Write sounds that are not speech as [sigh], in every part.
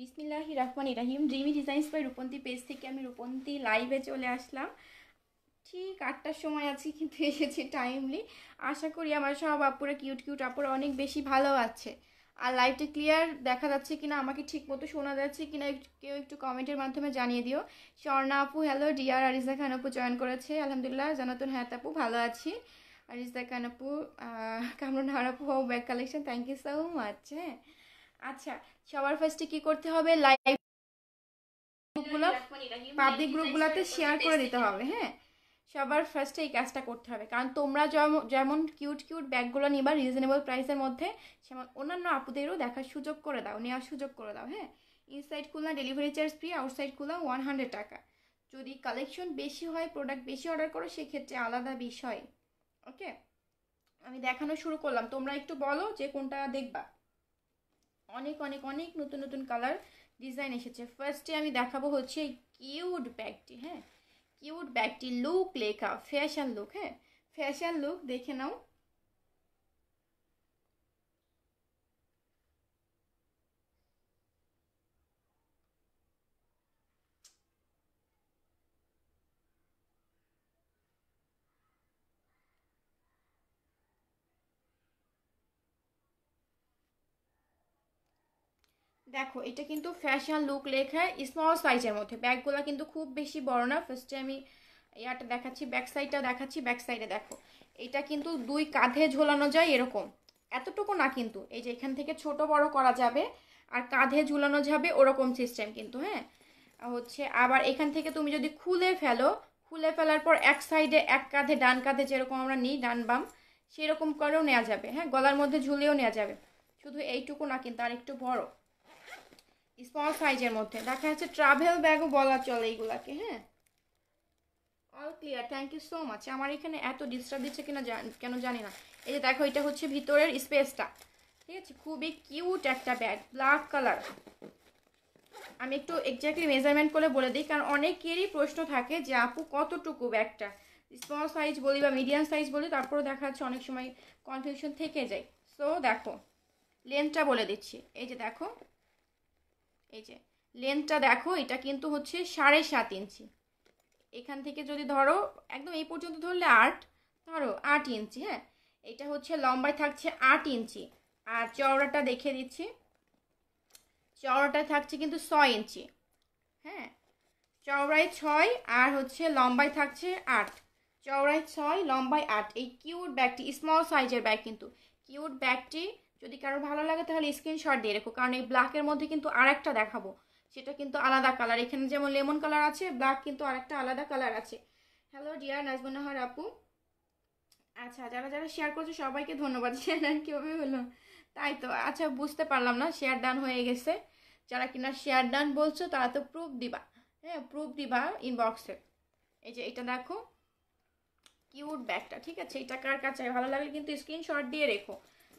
বিসমিল্লাহি রহমান ইরাহিম dreamy designs by Rupanti page থেকে আমি রূপন্তী লাইভে চলে আসলাম ঠিক আটটার সময় আছি কিন্তু এসেছি টাইমলি আশা করি আমার সব আপুরা কিউট কিউট আপুরা অনেক বেশি ভালো আছে আর লাইভটা ক্লিয়ার দেখা যাচ্ছে কিনা আমাকে ঠিক মতো শোনা যাচ্ছে কিনা কেউ একটু কমেন্টের মাধ্যমে জানিয়ে দিও স্বর্ণা আপু হ্যালো ডিয়ার আরিজা খান আপু জয়েন করেছে আলহামদুলিল্লাহ জানাতুন হ্যাঁ আপু ভালো আছি আরিজা খান আপু কামরুন হার আপু back collection thank you so much হ্যাঁ আচ্ছা সবার ফার্স্টে কি করতে হবে লাইভ গ্রুপগুলো পাবলিক গ্রুপগুলোতে শেয়ার করে দিতে হবে হ্যাঁ সবার ফার্স্টে এই কাজটা করতে হবে কারণ তোমরা যেমন কিউট কিউট ব্যাগগুলো নিবা রিজনেবল প্রাইসের মধ্যে সেমন অন্যান্য আপুদেরও দেখার সুযোগ করে দাও নেওয়ার সুযোগ করে দাও হ্যাঁ inside Khulna delivery charge free outside Khulna one hundred টাকা যদি কালেকশন বেশি হয় প্রোডাক্ট বেশি অর্ডার করো সেক্ষেত্রে আলাদা বিষয় ওকে আমি দেখানো শুরু করলাম তোমরা একটু বলো যে কোনটা দেখবা অনেক অনেক অনেক নতুন নতুন কালার ডিজাইন এসেছে ফার্স্টে আমি দেখাবো হচ্ছে কিউড ব্যাগটি হ্যাঁ কিউড ব্যাগটি লুক লেখা ফ্যাশন লুক হ্যাঁ ফ্যাশন লুক দেখে নাও দেখো এটা কিন্তু ফ্যাশন লুক লেখা স্মল সাইজের মধ্যে ব্যাগগুলো কিন্তু খুব বেশি বড় না ফার্স্টে আমি ইয়াটা দেখাচ্ছি ব্যাক সাইডটা দেখাচ্ছি ব্যাক সাইডে দেখো এটা কিন্তু দুই কাঁধে ঝোলানো যায় এরকম এতটুকু না কিন্তু এই যে এখান থেকে ছোট বড় করা যাবে আর কাঁধে ঝুলানো যাবে ওরকম সিস্টেম কিন্তু হ্যাঁ হচ্ছে আবার এখান থেকে তুমি যদি খুলে ফেলো খুলে ফেলার পর এক সাইডে এক কাঁধে ডান কাঁধে যেরকম আমরা নিই ডান বাম সেরকম করেও নেওয়া যাবে হ্যাঁ গলার মধ্যে ঝুলেও নেওয়া যাবে শুধু এইটুকু না কিন্তু আর একটু বড় স্মল সাইজের মধ্যে দেখা যাচ্ছে ট্রাভেল ব্যাগও বলা চলে এইগুলাকে হ্যাঁ all clear thank you so much আমার এখানে এত ডিস্টার্ব দিচ্ছে কিনা কেন জানি না এই যে দেখো এটা হচ্ছে ভিতরের স্পেসটা ঠিক আছে খুবই কিউট একটা ব্যাগ ব্ল্যাক কালার আমি একটু এক্স্যাক্টলি মেজারমেন্ট করে বলে দিই কারণ অনেকেরই প্রশ্ন থাকে যে আপু কতটুকু ব্যাগটা স্মল সাইজ বলি বা মিডিয়াম সাইজ বলি তারপরে দেখা যাচ্ছে অনেক সময় কনফিউশন থেকে যায় সো দেখো লেন্থটা বলে দিচ্ছি এই যে দেখো এই যে লেন্থটা দেখো এটা কিন্তু হচ্ছে সাড়ে সাত ইঞ্চি এখান থেকে যদি ধরো একদম এই পর্যন্ত ধরলে আট ধরো আট ইঞ্চি হ্যাঁ এটা হচ্ছে লম্বায় থাকছে আট ইঞ্চি আর চওড়াটা দেখে দিচ্ছি চওড়াটা থাকছে কিন্তু ছয় ইঞ্চি হ্যাঁ চওড়ায় ছয় আর হচ্ছে লম্বায় থাকছে আট চওড়ায় ছয় লম্বায় আট এই কিউট ব্যাগটি স্মল সাইজের ব্যাগ কিন্তু কিউট ব্যাগটি যদি কারো ভালো লাগে তাহলে স্ক্রিনশট দিয়ে রেখো কারণ এই ব্ল্যাকের মধ্যে কিন্তু আরেকটা দেখাবো সেটা কিন্তু আলাদা কালার এখানে যেমন লেমন কালার আছে ব্ল্যাক কিন্তু আরেকটা আলাদা কালার আছে হ্যালো ডিয়ার নাজমুনাহার আপু আচ্ছা যারা যারা শেয়ার করছো সবাইকে ধন্যবাদ শেয়ার [laughs] কীভাবে হলো তাই তো আচ্ছা বুঝতে পারলাম না শেয়ার ডান হয়ে গেছে যারা কিনা শেয়ার ডান বলছো তারা তো প্রুফ দিবা হ্যাঁ প্রুফ দিবা ইনবক্সে এই যে এটা দেখো কিউট ব্যাগটা ঠিক আছে এটা কার কাছে ভালো লাগলে কিন্তু স্ক্রিনশট দিয়ে রেখো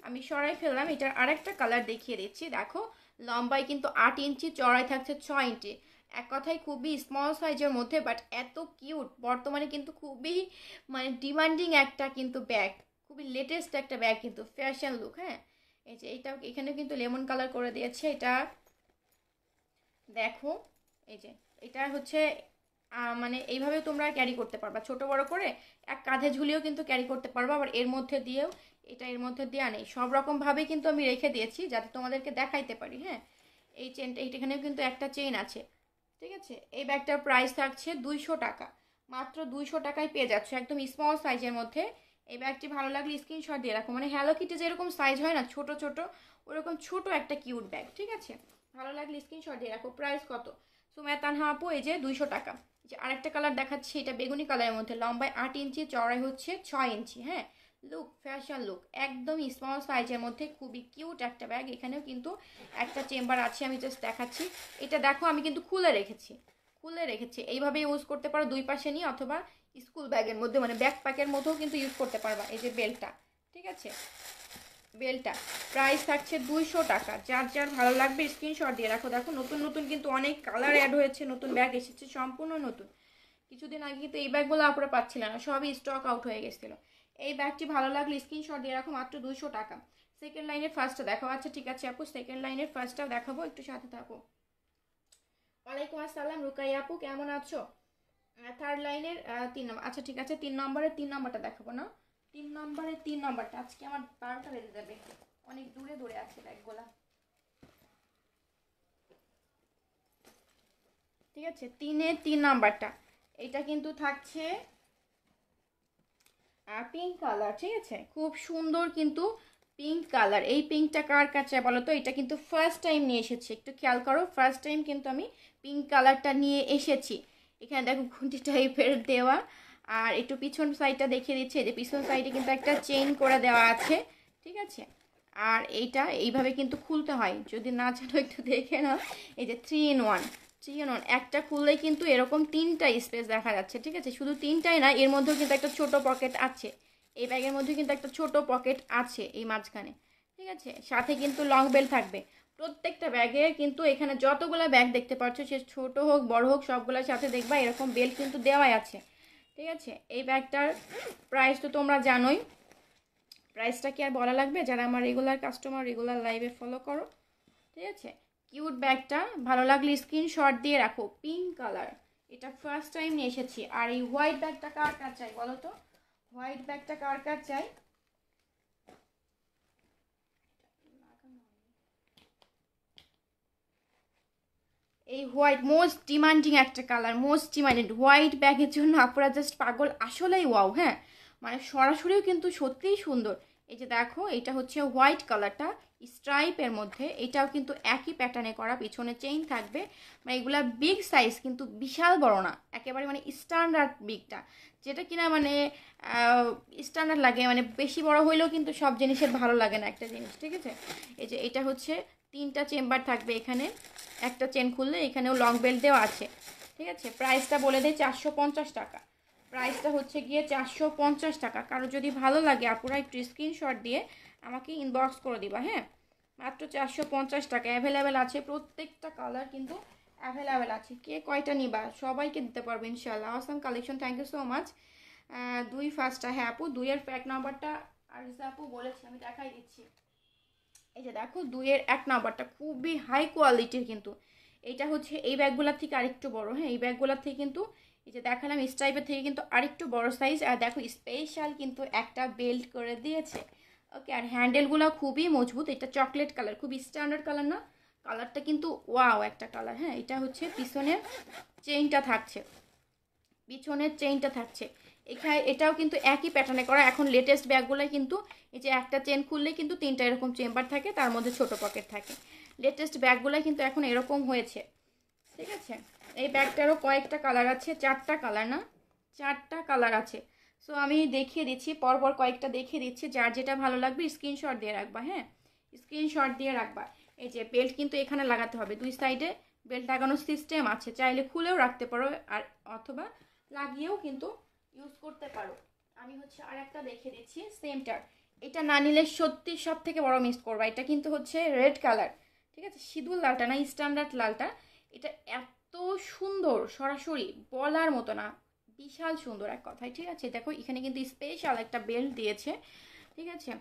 আমি সরাই ফেললাম এটার আরেকটা কালার দেখিয়ে দিচ্ছি দেখো লম্বায় কিন্তু আট ইঞ্চি চড়াই থাকছে ছ ইঞ্চি এক কথায় খুবই স্মল সাইজের মধ্যে বাট এত কিউট বর্তমানে কিন্তু খুবই মানে ডিমান্ডিং একটা কিন্তু ব্যাগ খুবই লেটেস্ট একটা ব্যাগ কিন্তু ফ্যাশন লুক হ্যাঁ এই যে এইটা এখানে কিন্তু লেমন কালার করে দিয়েছে এটা দেখো এই যে এটা হচ্ছে মানে এইভাবে তোমরা ক্যারি করতে পারবা ছোট বড় করে এক কাঁধে ঝুলিয়েও কিন্তু ক্যারি করতে পারবা আবার এর মধ্যে দিয়েও এটা এর মধ্যে দেওয়া নেই সব ভাবে কিন্তু আমি রেখে দিয়েছি যাতে তোমাদেরকে দেখাইতে পারি হ্যাঁ এই চেনটা এখানেও কিন্তু একটা চেন আছে ঠিক আছে এই ব্যাগটার প্রাইস থাকছে দুইশো টাকা মাত্র দুইশো টাকায় পেয়ে যাচ্ছ একদম স্মল সাইজের মধ্যে এই ব্যাগটি ভালো লাগলে স্ক্রিনশট দিয়ে রাখো মানে হ্যালো কিটে যেরকম সাইজ হয় না ছোট ছোট ওরকম ছোট একটা কিউট ব্যাগ ঠিক আছে ভালো লাগলে স্ক্রিনশট দিয়ে রাখো প্রাইস কত সুমায় তানহা আপু এই যে দুইশো টাকা যে আরেকটা কালার দেখাচ্ছে এটা বেগুনি কালারের মধ্যে লম্বায় আট ইঞ্চি চড়াই হচ্ছে ছয় ইঞ্চি হ্যাঁ লুক ফ্যাশন লুক একদম স্মল সাইজের মধ্যে খুবই কিউট একটা ব্যাগ এখানেও কিন্তু একটা চেম্বার আছে আমি জাস্ট দেখাচ্ছি এটা দেখো আমি কিন্তু খুলে রেখেছি খুলে রেখেছি এইভাবে ইউজ করতে পারো দুই পাশে নিয়ে অথবা স্কুল ব্যাগের মধ্যে মানে ব্যাগ প্যাকের মধ্যেও কিন্তু ইউজ করতে পারবা এই যে বেল্টটা ঠিক আছে বেল্টটা প্রাইস থাকছে দুইশো টাকা যার যার ভালো লাগবে স্ক্রিনশট দিয়ে রাখো দেখো নতুন নতুন কিন্তু অনেক কালার অ্যাড হয়েছে নতুন ব্যাগ এসেছে সম্পূর্ণ নতুন কিছুদিন আগে কিন্তু এই ব্যাগগুলো আপনারা পাচ্ছিলেন না সবই স্টক আউট হয়ে গেছিল এই ব্যাগটি ভালো লাগলে স্ক্রিনশট দিয়ে রাখো মাত্র দুশো টাকা সেকেন্ড লাইনের ফার্স্টটা দেখাবো আচ্ছা ঠিক আছে আপু সেকেন্ড লাইনের ফার্স্টটাও দেখাবো একটু সাথে থাকো ওয়ালাইকুম আসসালাম রুকাই আপু কেমন আছো থার্ড লাইনের তিন নম্বর আচ্ছা ঠিক আছে তিন নম্বরের তিন নম্বরটা দেখাবো না তিন নম্বরের তিন নম্বরটা আজকে আমার বারোটা বেজে যাবে অনেক দূরে দূরে আছে ব্যাগগুলা ঠিক আছে তিনে তিন নাম্বারটা এটা কিন্তু থাকছে আর পিঙ্ক কালার ঠিক আছে খুব সুন্দর কিন্তু পিঙ্ক কালার এই পিঙ্কটা কার কাছে বলো তো এটা কিন্তু ফার্স্ট টাইম নিয়ে এসেছি একটু খেয়াল করো ফার্স্ট টাইম কিন্তু আমি পিঙ্ক কালারটা নিয়ে এসেছি এখানে দেখো ঘুঁটি টাইপের দেওয়া আর একটু পিছন সাইডটা দেখিয়ে দিচ্ছে যে পিছন সাইডে কিন্তু একটা চেইন করে দেওয়া আছে ঠিক আছে আর এইটা এইভাবে কিন্তু খুলতে হয় যদি না জানো একটু দেখে নাও এই যে থ্রি ইন ওয়ান ঠিক আছে একটা খুললে কিন্তু এরকম তিনটা স্পেস দেখা যাচ্ছে ঠিক আছে শুধু তিনটাই না এর মধ্যেও কিন্তু একটা ছোট পকেট আছে এই ব্যাগের মধ্যে কিন্তু একটা ছোট পকেট আছে এই মাঝখানে ঠিক আছে সাথে কিন্তু লং বেল থাকবে প্রত্যেকটা ব্যাগে কিন্তু এখানে যতগুলো ব্যাগ দেখতে পাচ্ছ সে ছোট হোক বড় হোক সবগুলোর সাথে দেখবা এরকম বেল কিন্তু দেওয়াই আছে ঠিক আছে এই ব্যাগটার প্রাইস তো তোমরা জানোই প্রাইসটা কি আর বলা লাগবে যারা আমার রেগুলার কাস্টমার রেগুলার লাইভে ফলো করো ঠিক আছে কিউট ব্যাগটা ভালো লাগলে স্ক্রিনশট দিয়ে রাখো পিঙ্ক কালার এটা ফার্স্ট টাইম নিয়ে এসেছি আর এই হোয়াইট ব্যাগটা কার কার চাই বলো তো হোয়াইট ব্যাগটা কার কার চাই এই হোয়াইট মোস্ট ডিমান্ডিং একটা কালার মোস্ট ডিমান্ডেড হোয়াইট ব্যাগের জন্য আপনারা জাস্ট পাগল আসলেই ওয়াও হ্যাঁ মানে সরাসরিও কিন্তু সত্যিই সুন্দর এই যে দেখো এটা হচ্ছে হোয়াইট কালারটা স্ট্রাইপের মধ্যে এটাও কিন্তু একই প্যাটার্নে করা পিছনে চেইন থাকবে মানে এগুলা বিগ সাইজ কিন্তু বিশাল বড় না একেবারে মানে স্ট্যান্ডার্ড বিগটা যেটা কিনা মানে স্ট্যান্ডার্ড লাগে মানে বেশি বড় হইলেও কিন্তু সব জিনিসের ভালো লাগে না একটা জিনিস ঠিক আছে এই যে এটা হচ্ছে তিনটা চেম্বার থাকবে এখানে একটা চেন খুললে এখানেও লং বেল্ট দেওয়া আছে ঠিক আছে প্রাইসটা বলে দেয় চারশো পঞ্চাশ টাকা প্রাইসটা হচ্ছে গিয়ে চারশো টাকা কারো যদি ভালো লাগে আপুরা একটু স্ক্রিনশট দিয়ে আমাকে ইনবক্স করে দিবা হ্যাঁ মাত্র চারশো পঞ্চাশ টাকা অ্যাভেলেবেল আছে প্রত্যেকটা কালার কিন্তু অ্যাভেলেবেল আছে কে কয়টা নিবা সবাইকে দিতে পারবো ইনশাল্লাহ Assam collection thank you so much দুই ফার্স্টটা হ্যাঁ আপু দুইয়ের প্যাক নাম্বারটা আর আপু বলেছি আমি দেখাই দিচ্ছি এই যে দেখো দুইয়ের এক নাম্বারটা খুবই হাই কোয়ালিটির কিন্তু এইটা হচ্ছে এই ব্যাগগুলোর থেকে আরেকটু বড় হ্যাঁ এই ব্যাগগুলোর থেকে কিন্তু এই যে দেখালাম স্টাইপের থেকে কিন্তু আরেকটু বড় সাইজ আর দেখো স্পেশাল কিন্তু একটা বেল্ট করে দিয়েছে ওকে আর হ্যান্ডেলগুলো খুবই মজবুত এটা চকলেট কালার খুব স্ট্যান্ডার্ড কালার না কালারটা কিন্তু ওয়াও একটা কালার হ্যাঁ এটা হচ্ছে পিছনের চেইনটা থাকছে পিছনের চেইনটা থাকছে এখানে এটাও কিন্তু একই প্যাটার্নে করা এখন লেটেস্ট ব্যাগগুলোয় কিন্তু এই যে একটা চেন খুললে কিন্তু তিনটা এরকম চেম্বার থাকে তার মধ্যে ছোট পকেট থাকে লেটেস্ট ব্যাগগুলোয় কিন্তু এখন এরকম হয়েছে ঠিক আছে এই ব্যাগটারও কয়েকটা কালার আছে চারটা কালার না চারটা কালার আছে সো আমি দেখিয়ে দিচ্ছি পরপর কয়েকটা দেখিয়ে দিচ্ছি যার যেটা ভালো লাগবে স্ক্রিনশট দিয়ে রাখবা হ্যাঁ স্ক্রিনশট দিয়ে রাখবা এই যে বেল্ট কিন্তু এখানে লাগাতে হবে দুই সাইডে বেল্ট লাগানোর সিস্টেম আছে চাইলে খুলেও রাখতে পারো আর অথবা লাগিয়েও কিন্তু ইউজ করতে পারো আমি হচ্ছে আর একটা দেখে দিচ্ছি সেমটার এটা না নিলে সত্যি সব থেকে বড় মিস করবা এটা কিন্তু হচ্ছে রেড কালার ঠিক আছে সিঁদুর লালটা না স্ট্যান্ডার্ড লালটা এটা এত সুন্দর সরাসরি বলার মতো না বিশাল সুন্দর এক কথায় ঠিক আছে দেখো এখানে কিন্তু স্পেশাল একটা বেল্ট দিয়েছে ঠিক আছে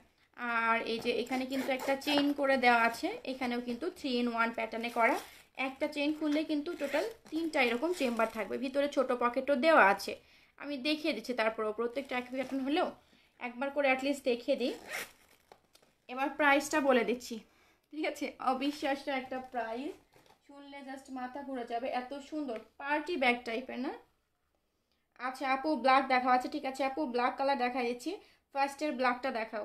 আর এই যে এখানে কিন্তু একটা চেইন করে দেওয়া আছে এখানেও কিন্তু থ্রি ইন ওয়ান প্যাটার্নে করা একটা চেইন খুললে কিন্তু টোটাল তিনটা এরকম চেম্বার থাকবে ভিতরে ছোট পকেটও দেওয়া আছে আমি দেখিয়ে দিচ্ছি তারপরেও প্রত্যেকটা এক প্যাটার্ন হলেও একবার করে অ্যাটলিস্ট দেখিয়ে দিই এবার প্রাইসটা বলে দিচ্ছি ঠিক আছে অবিশ্বাস্য একটা প্রাইস শুনলে জাস্ট মাথা ঘুরে যাবে এত সুন্দর পার্টি ব্যাগ টাইপের না আচ্ছা আপু ব্ল্যাক দেখাও আচ্ছা ঠিক আছে আপু ব্ল্যাক কালার দেখা যাচ্ছি ফার্স্টের ব্ল্যাকটা দেখাও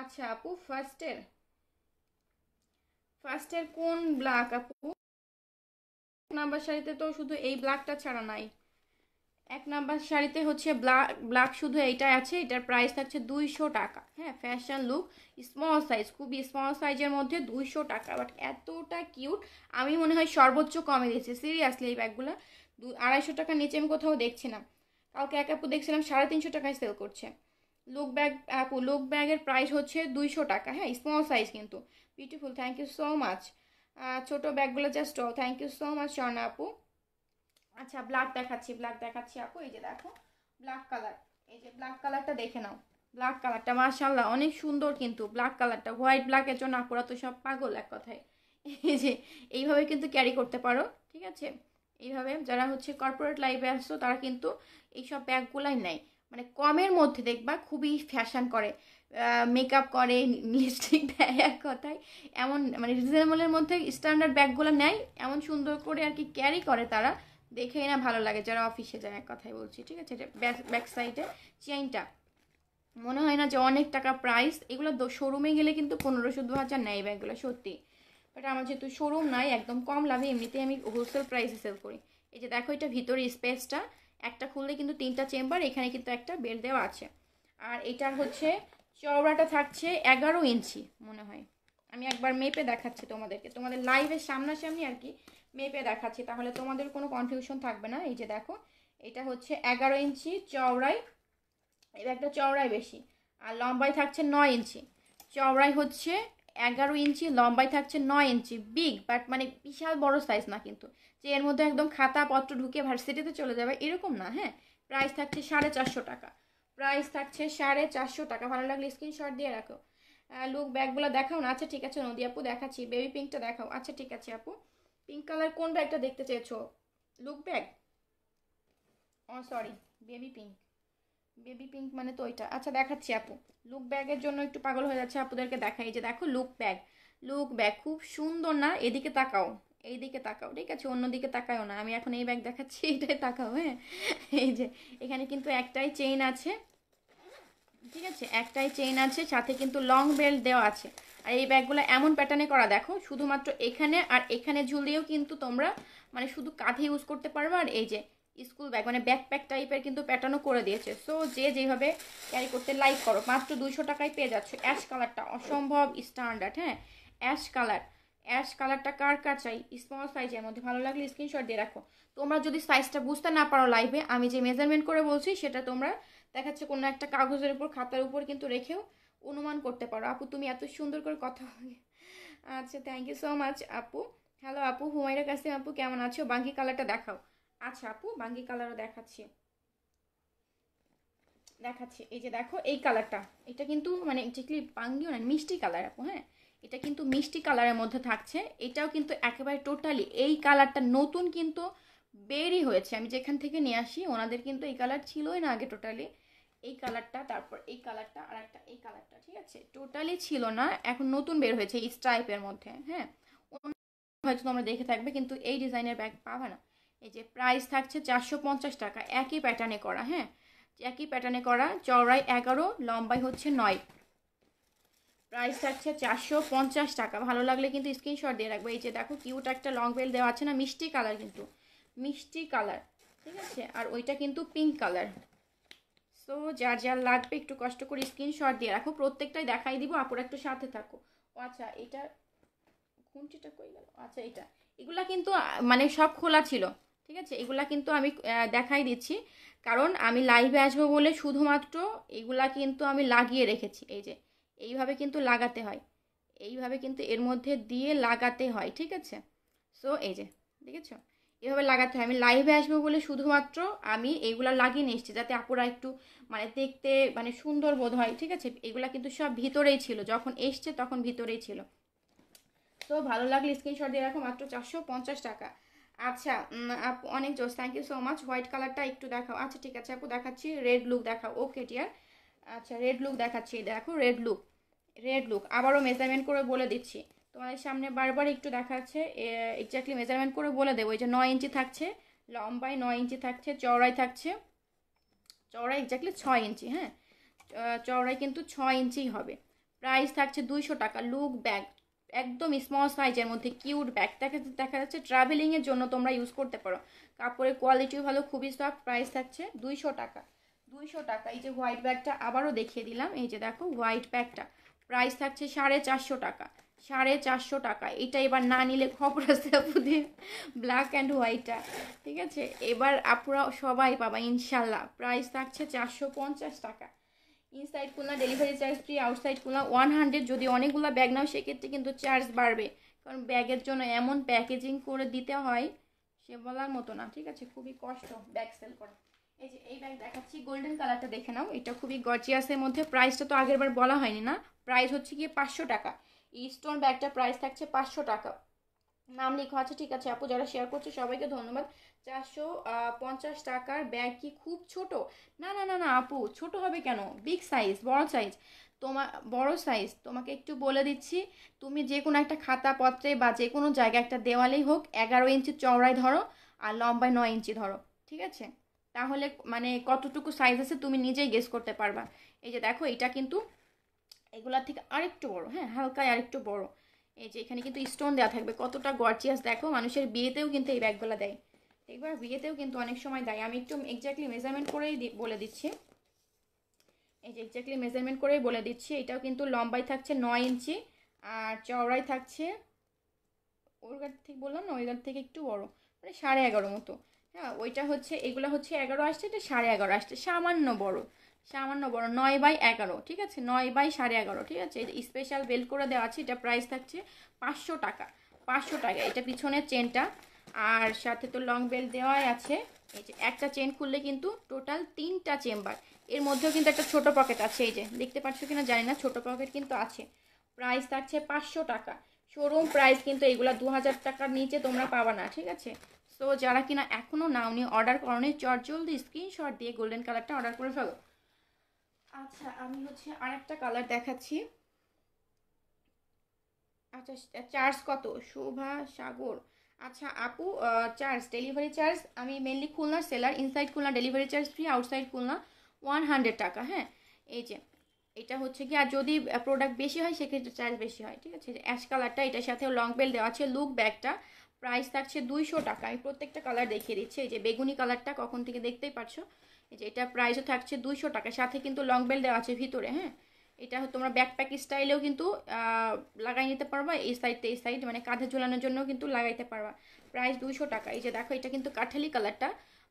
আচ্ছা আপু ফার্স্টের ফার্স্টের কোন ব্ল্যাক আপু নাম্বার শাড়িতে তো শুধু এই ব্ল্যাকটা ছাড়া নাই এক নাম্বার শাড়িতে হচ্ছে ব্ল্যাক ব্ল্যাক শুধু এইটাই আছে এটার প্রাইস থাকছে দুইশো টাকা হ্যাঁ ফ্যাশন লুক স্মল সাইজ খুবই স্মল সাইজের মধ্যে দুইশো টাকা বাট এতটা কিউট আমি মনে হয় সর্বোচ্চ কমে দিয়েছি সিরিয়াসলি এই ব্যাগগুলো দু আড়াইশো টাকার নিচে আমি কোথাও দেখছি না কালকে এক আপু দেখছিলাম সাড়ে তিনশো টাকায় সেল করছে লুক ব্যাগ আপু লুক ব্যাগের প্রাইস হচ্ছে দুইশো টাকা হ্যাঁ স্মল সাইজ কিন্তু beautiful thank you so much ছোটো ব্যাগগুলো just thank you so much Swarna আপু আচ্ছা ব্ল্যাক দেখাচ্ছি ব্ল্যাক দেখাচ্ছি আপু এই যে দেখো ব্ল্যাক কালার এই যে ব্ল্যাক কালারটা দেখে নাও ব্ল্যাক কালারটা মার্শাল্লাহ অনেক সুন্দর কিন্তু ব্ল্যাক কালারটা হোয়াইট ব্ল্যাকের জন্য আপুরা তো সব পাগল এক কথায় এই যে এইভাবে কিন্তু ক্যারি করতে পারো ঠিক আছে এইভাবে যারা হচ্ছে কর্পোরেট লাইফে আসছো তারা কিন্তু এইসব ব্যাগগুলাই নেয় মানে কমের মধ্যে দেখবা খুবই ফ্যাশন করে মেকআপ করে লিপস্টিক দেয় এক কথায় এমন মানে রিজনেবলের মধ্যে স্ট্যান্ডার্ড ব্যাগগুলো নেয় এমন সুন্দর করে আর কি ক্যারি করে তারা দেখেই না ভালো লাগে যারা অফিসে যায় এক কথাই বলছি ঠিক আছে ব্যাক সাইডে চেইনটা মনে হয় না যে অনেক টাকা প্রাইস এগুলো শোরুমে গেলে কিন্তু পনেরোশো দু হাজার নেয় ব্যাগগুলো সত্যি বাট আমার যেহেতু শোরুম নাই একদম কম লাভে এমনিতেই আমি হোলসেল প্রাইসে সেল করি এই যে দেখো এটা ভিতরে স্পেসটা একটা খুললে কিন্তু তিনটা চেম্বার এখানে কিন্তু একটা বেড দেওয়া আছে আর এটার হচ্ছে চওড়াটা থাকছে এগারো ইঞ্চি মনে হয় আমি একবার মেপে দেখাচ্ছি তোমাদেরকে তোমাদের লাইভের সামনাসামনি আর কি মেপে দেখাচ্ছি তাহলে তোমাদের কোনো কনফিউশন থাকবে না এই যে দেখো এটা হচ্ছে এগারো ইঞ্চি চওড়াই এটা একটা চওড়াই বেশি আর লম্বাই থাকছে নয় ইঞ্চি চওড়াই হচ্ছে এগারো ইঞ্চি লম্বাই থাকছে নয় ইঞ্চি বিগ বাট মানে বিশাল বড় সাইজ না কিন্তু যে এর মধ্যে একদম খাতা পত্র ঢুকে ভার্সিটিতে চলে যাবে এরকম না হ্যাঁ প্রাইস থাকছে সাড়ে চারশো টাকা প্রাইস থাকছে সাড়ে চারশো টাকা ভালো লাগলে স্ক্রিনশট দিয়ে রাখো লুক ব্যাগগুলো দেখাও না আচ্ছা ঠিক আছে নদী আপু দেখাচ্ছি বেবি পিঙ্কটা দেখাও আচ্ছা ঠিক আছে আপু পিঙ্ক কালার কোন ব্যাগটা দেখতে চেয়েছো লুক ব্যাগ ও sorry baby pink baby pink মানে তো ওইটা আচ্ছা দেখাচ্ছি আপু লুক ব্যাগের জন্য একটু পাগল হয়ে যাচ্ছে আপুদেরকে দেখাই যে দেখো লুক ব্যাগ লুক ব্যাগ খুব সুন্দর না এদিকে তাকাও এই দিকে তাকাও ঠিক আছে অন্যদিকে তাকায়ও না আমি এখন এই ব্যাগ দেখাচ্ছি এটাই তাকাও হ্যাঁ এই যে এখানে কিন্তু একটাই চেইন আছে ঠিক আছে একটাই চেইন আছে সাথে কিন্তু লং বেল্ট দেওয়া আছে আর এই ব্যাগগুলো এমন প্যাটার্নে করা দেখো শুধুমাত্র এখানে আর এখানে ঝুলিয়েও কিন্তু তোমরা মানে শুধু কাঁধে ইউজ করতে পারবে আর এই যে স্কুল ব্যাগ মানে ব্যাকপ্যাক টাইপের কিন্তু প্যাটার্নও করে দিয়েছে সো যে যেভাবে ক্যারি করতে লাইক করো মাত্র দুশো টাকায় পেয়ে যাচ্ছ অ্যাশ কালারটা অসম্ভব স্ট্যান্ডার্ড হ্যাঁ অ্যাশ কালার অ্যাশ কালারটা কার কার চাই স্মল সাইজের মধ্যে ভালো লাগলে স্ক্রিনশট দিয়ে রাখো তোমরা যদি সাইজটা বুঝতে না পারো লাইভে আমি যে মেজারমেন্ট করে বলছি সেটা তোমরা দেখাচ্ছে কোনো একটা কাগজের উপর খাতার উপর কিন্তু রেখেও অনুমান করতে পারো আপু তুমি এত সুন্দর করে কথা আচ্ছা থ্যাংক ইউ সো মাচ আপু হ্যালো আপু হুমায়রা কাসিম আপু কেমন আছো বাঙ্গি কালারটা দেখাও আচ্ছা আপু বাঙ্গি কালারও দেখাচ্ছি দেখাচ্ছি এই যে দেখো এই কালারটা এটা কিন্তু মানে এক্স্যাক্টলি বাঙ্গিও না মিষ্টি কালার আপু হ্যাঁ এটা কিন্তু মিষ্টি কালারের মধ্যে থাকছে এটাও কিন্তু একেবারে টোটালি এই কালারটা নতুন কিন্তু বেরই হয়েছে আমি যেখান থেকে নিয়ে আসি ওনাদের কিন্তু এই কালার ছিলই না আগে টোটালি এই কালারটা তারপর এই কালারটা আর একটা এই কালারটা ঠিক আছে টোটালি ছিল না এখন নতুন বের হয়েছে এই স্ট্রাইপের মধ্যে হ্যাঁ হয়তো তোমরা দেখে থাকবে কিন্তু এই ডিজাইনের ব্যাগ পাবে না এই যে প্রাইস থাকছে চারশো টাকা একই প্যাটার্নে করা হ্যাঁ একই প্যাটার্নে করা চড়াই এগারো লম্বাই হচ্ছে নয় প্রাইস থাকছে চারশো পঞ্চাশ টাকা ভালো লাগলে কিন্তু স্ক্রিনশট দিয়ে রাখবো এই যে দেখো কিউট একটা লং বেল দেওয়া আছে না মিষ্টি কালার কিন্তু মিষ্টি কালার ঠিক আছে আর ওইটা কিন্তু পিঙ্ক কালার সো যার যার লাগবে একটু কষ্ট করে স্ক্রিনশট দিয়ে রাখো প্রত্যেকটাই দেখাই দিব আপুর একটু সাথে থাকো ও আচ্ছা এটা খুঁটিটা কই গেল আচ্ছা এটা এগুলা কিন্তু মানে সব খোলা ছিল ঠিক আছে এগুলা কিন্তু আমি দেখাই দিচ্ছি কারণ আমি লাইভে আসবো বলে শুধুমাত্র এগুলা কিন্তু আমি লাগিয়ে রেখেছি এই যে এইভাবে কিন্তু লাগাতে হয় এইভাবে কিন্তু এর মধ্যে দিয়ে লাগাতে হয় ঠিক আছে সো এই যে দেখেছ এভাবে লাগাতে হয় আমি লাইভে আসবো বলে শুধুমাত্র আমি এইগুলো লাগিয়ে নিয়ে এসেছি যাতে আপুরা একটু মানে দেখতে মানে সুন্দর বোধ হয় ঠিক আছে এগুলা কিন্তু সব ভিতরেই ছিল যখন এসছে তখন ভিতরেই ছিল তো ভালো লাগলে স্ক্রিনশট দিয়ে রাখো মাত্র চারশো পঞ্চাশ টাকা আচ্ছা আপু অনেক জোস thank you so much white কালারটা একটু দেখাও আচ্ছা ঠিক আছে আপু দেখাচ্ছি রেড লুক দেখাও ওকে ডিয়ার আচ্ছা রেড লুক দেখাচ্ছি দেখো রেড লুক রেড লুক আবারও মেজারমেন্ট করে বলে দিচ্ছি তোমাদের সামনে বারবার একটু দেখাচ্ছে এক্স্যাক্টলি মেজারমেন্ট করে বলে দেবো এই যে নয় ইঞ্চি থাকছে লম্বায় নয় ইঞ্চি থাকছে চওড়াই থাকছে চওড়ায় এক্স্যাক্টলি ছয় ইঞ্চি হ্যাঁ চওড়াই কিন্তু ছয় ইঞ্চি হবে প্রাইস থাকছে দুইশো টাকা লুক ব্যাগ একদম স্মল সাইজের মধ্যে কিউট ব্যাগ দেখা দেখা যাচ্ছে ট্রাভেলিংয়ের জন্য তোমরা ইউজ করতে পারো কাপড়ের কোয়ালিটিও ভালো খুবই সফট প্রাইস থাকছে দুইশো টাকা দুইশো টাকা এই যে হোয়াইট ব্যাগটা আবারও দেখিয়ে দিলাম এই যে দেখো হোয়াইট ব্যাগটা প্রাইস থাকছে সাড়ে চারশো টাকা সাড়ে চারশো টাকা এটা এবার না নিলে খবর আসতে আপুদের ব্ল্যাক অ্যান্ড হোয়াইটটা ঠিক আছে এবার আপুরা সবাই পাবা ইনশাল্লাহ প্রাইস থাকছে চারশো পঞ্চাশ টাকা inside Khulna delivery charge free outside Khulna one hundred যদি অনেকগুলো ব্যাগ নাও সেক্ষেত্রে কিন্তু চার্জ বাড়বে কারণ ব্যাগের জন্য এমন প্যাকেজিং করে দিতে হয় সে বলার মতো না ঠিক আছে খুবই কষ্ট ব্যাগ সেল করা এই যে এই ব্যাগ দেখাচ্ছি গোল্ডেন কালারটা দেখে নাও এটা খুবই গর্জিয়াসের মধ্যে প্রাইসটা তো আগের বলা হয়নি না প্রাইস হচ্ছে গিয়ে পাঁচশো টাকা এই ব্যাগটা প্রাইস থাকছে পাঁচশো টাকা নাম লেখা আছে ঠিক আছে আপু যারা শেয়ার করছে সবাইকে ধন্যবাদ চারশো পঞ্চাশ টাকার ব্যাগ কি খুব ছোট না না না না আপু ছোট হবে কেন বিগ সাইজ বড় সাইজ তোমার বড় সাইজ তোমাকে একটু বলে দিচ্ছি তুমি যে কোনো একটা খাতাপত্রে বা যে কোনো জায়গায় একটা দেওয়ালেই হোক এগারো ইঞ্চি চওড়ায় ধরো আর লম্বায় নয় ইঞ্চি ধরো ঠিক আছে তাহলে মানে কতটুকু সাইজ আছে তুমি নিজেই গেস করতে পারবা এই যে দেখো এটা কিন্তু এগুলার থেকে আরেকটু বড় হ্যাঁ হালকায় আরেকটু বড় এই যে এখানে কিন্তু স্টোন দেওয়া থাকবে কতটা গর্জিয়াস দেখো মানুষের বিয়েতেও কিন্তু এই ব্যাগগুলো দেয় একবার বিয়েতেও কিন্তু অনেক সময় দেয় আমি একটু এক্স্যাক্টলি মেজারমেন্ট করেই বলে দিচ্ছি এই যে এক্স্যাক্টলি মেজারমেন্ট করেই বলে দিচ্ছি এটাও কিন্তু লম্বাই থাকছে নয় ইঞ্চি আর চওড়াই থাকছে ওর থেকে বললাম না ওই গাড় থেকে একটু বড় মানে সাড়ে এগারো মতো হ্যাঁ ওইটা হচ্ছে এগুলো হচ্ছে এগারো আসছে এটা সাড়ে এগারো আসছে সামান্য বড় সামান্য বড় নয় বাই এগারো ঠিক আছে নয় বাই সাড়ে এগারো ঠিক আছে স্পেশাল বেল করে দেওয়া আছে এটা প্রাইস থাকছে পাঁচশো টাকা পাঁচশো টাকা এটা পিছনের চেনটা আর সাথে তো লং বেল দেওয়াই আছে এই যে একটা চেন খুললে কিন্তু টোটাল তিনটা চেম্বার এর মধ্যেও কিন্তু একটা ছোট পকেট আছে এই যে দেখতে পাচ্ছ কিনা জানি না ছোট পকেট কিন্তু আছে প্রাইস থাকছে পাঁচশো টাকা শোরুম প্রাইস কিন্তু এগুলো দু হাজার টাকার নিচে তোমরা পাবা না ঠিক আছে সো যারা কিনা এখনও নাও নিয়ে অর্ডার করনি চট জলদি স্ক্রিনশট দিয়ে গোল্ডেন কালারটা অর্ডার করে ফেলো আচ্ছা আমি হচ্ছে আর একটা কালার দেখাচ্ছি আচ্ছা চার্জ কত শোভা সাগর আচ্ছা আপু চার্জ ডেলিভারি চার্জ আমি মেনলি খুলনার seller inside Khulna delivery charge free outside Khulna one hundred টাকা হ্যাঁ এই যে এটা হচ্ছে কি আর যদি প্রোডাক্ট বেশি হয় সেক্ষেত্রে চার্জ বেশি হয় ঠিক আছে অ্যাশ কালারটা এটার সাথে লং বেল দেওয়া আছে লুক ব্যাগটা প্রাইস থাকছে দুইশো টাকা আমি প্রত্যেকটা কালার দেখিয়ে দিচ্ছি এই যে বেগুনি কালারটা কখন থেকে দেখতেই পারছো এই যে এটা প্রাইসও থাকছে দুইশো টাকা সাথে কিন্তু লং বেল দেওয়া আছে ভিতরে হ্যাঁ এটা তোমরা ব্যাকপ্যাক স্টাইলেও কিন্তু লাগাই নিতে পারবা এই সাইডটা এই সাইড মানে কাঁধে ঝোলানোর জন্য কিন্তু লাগাইতে পারবা প্রাইস দুইশো টাকা এই যে দেখো এটা কিন্তু কাঠালি কালারটা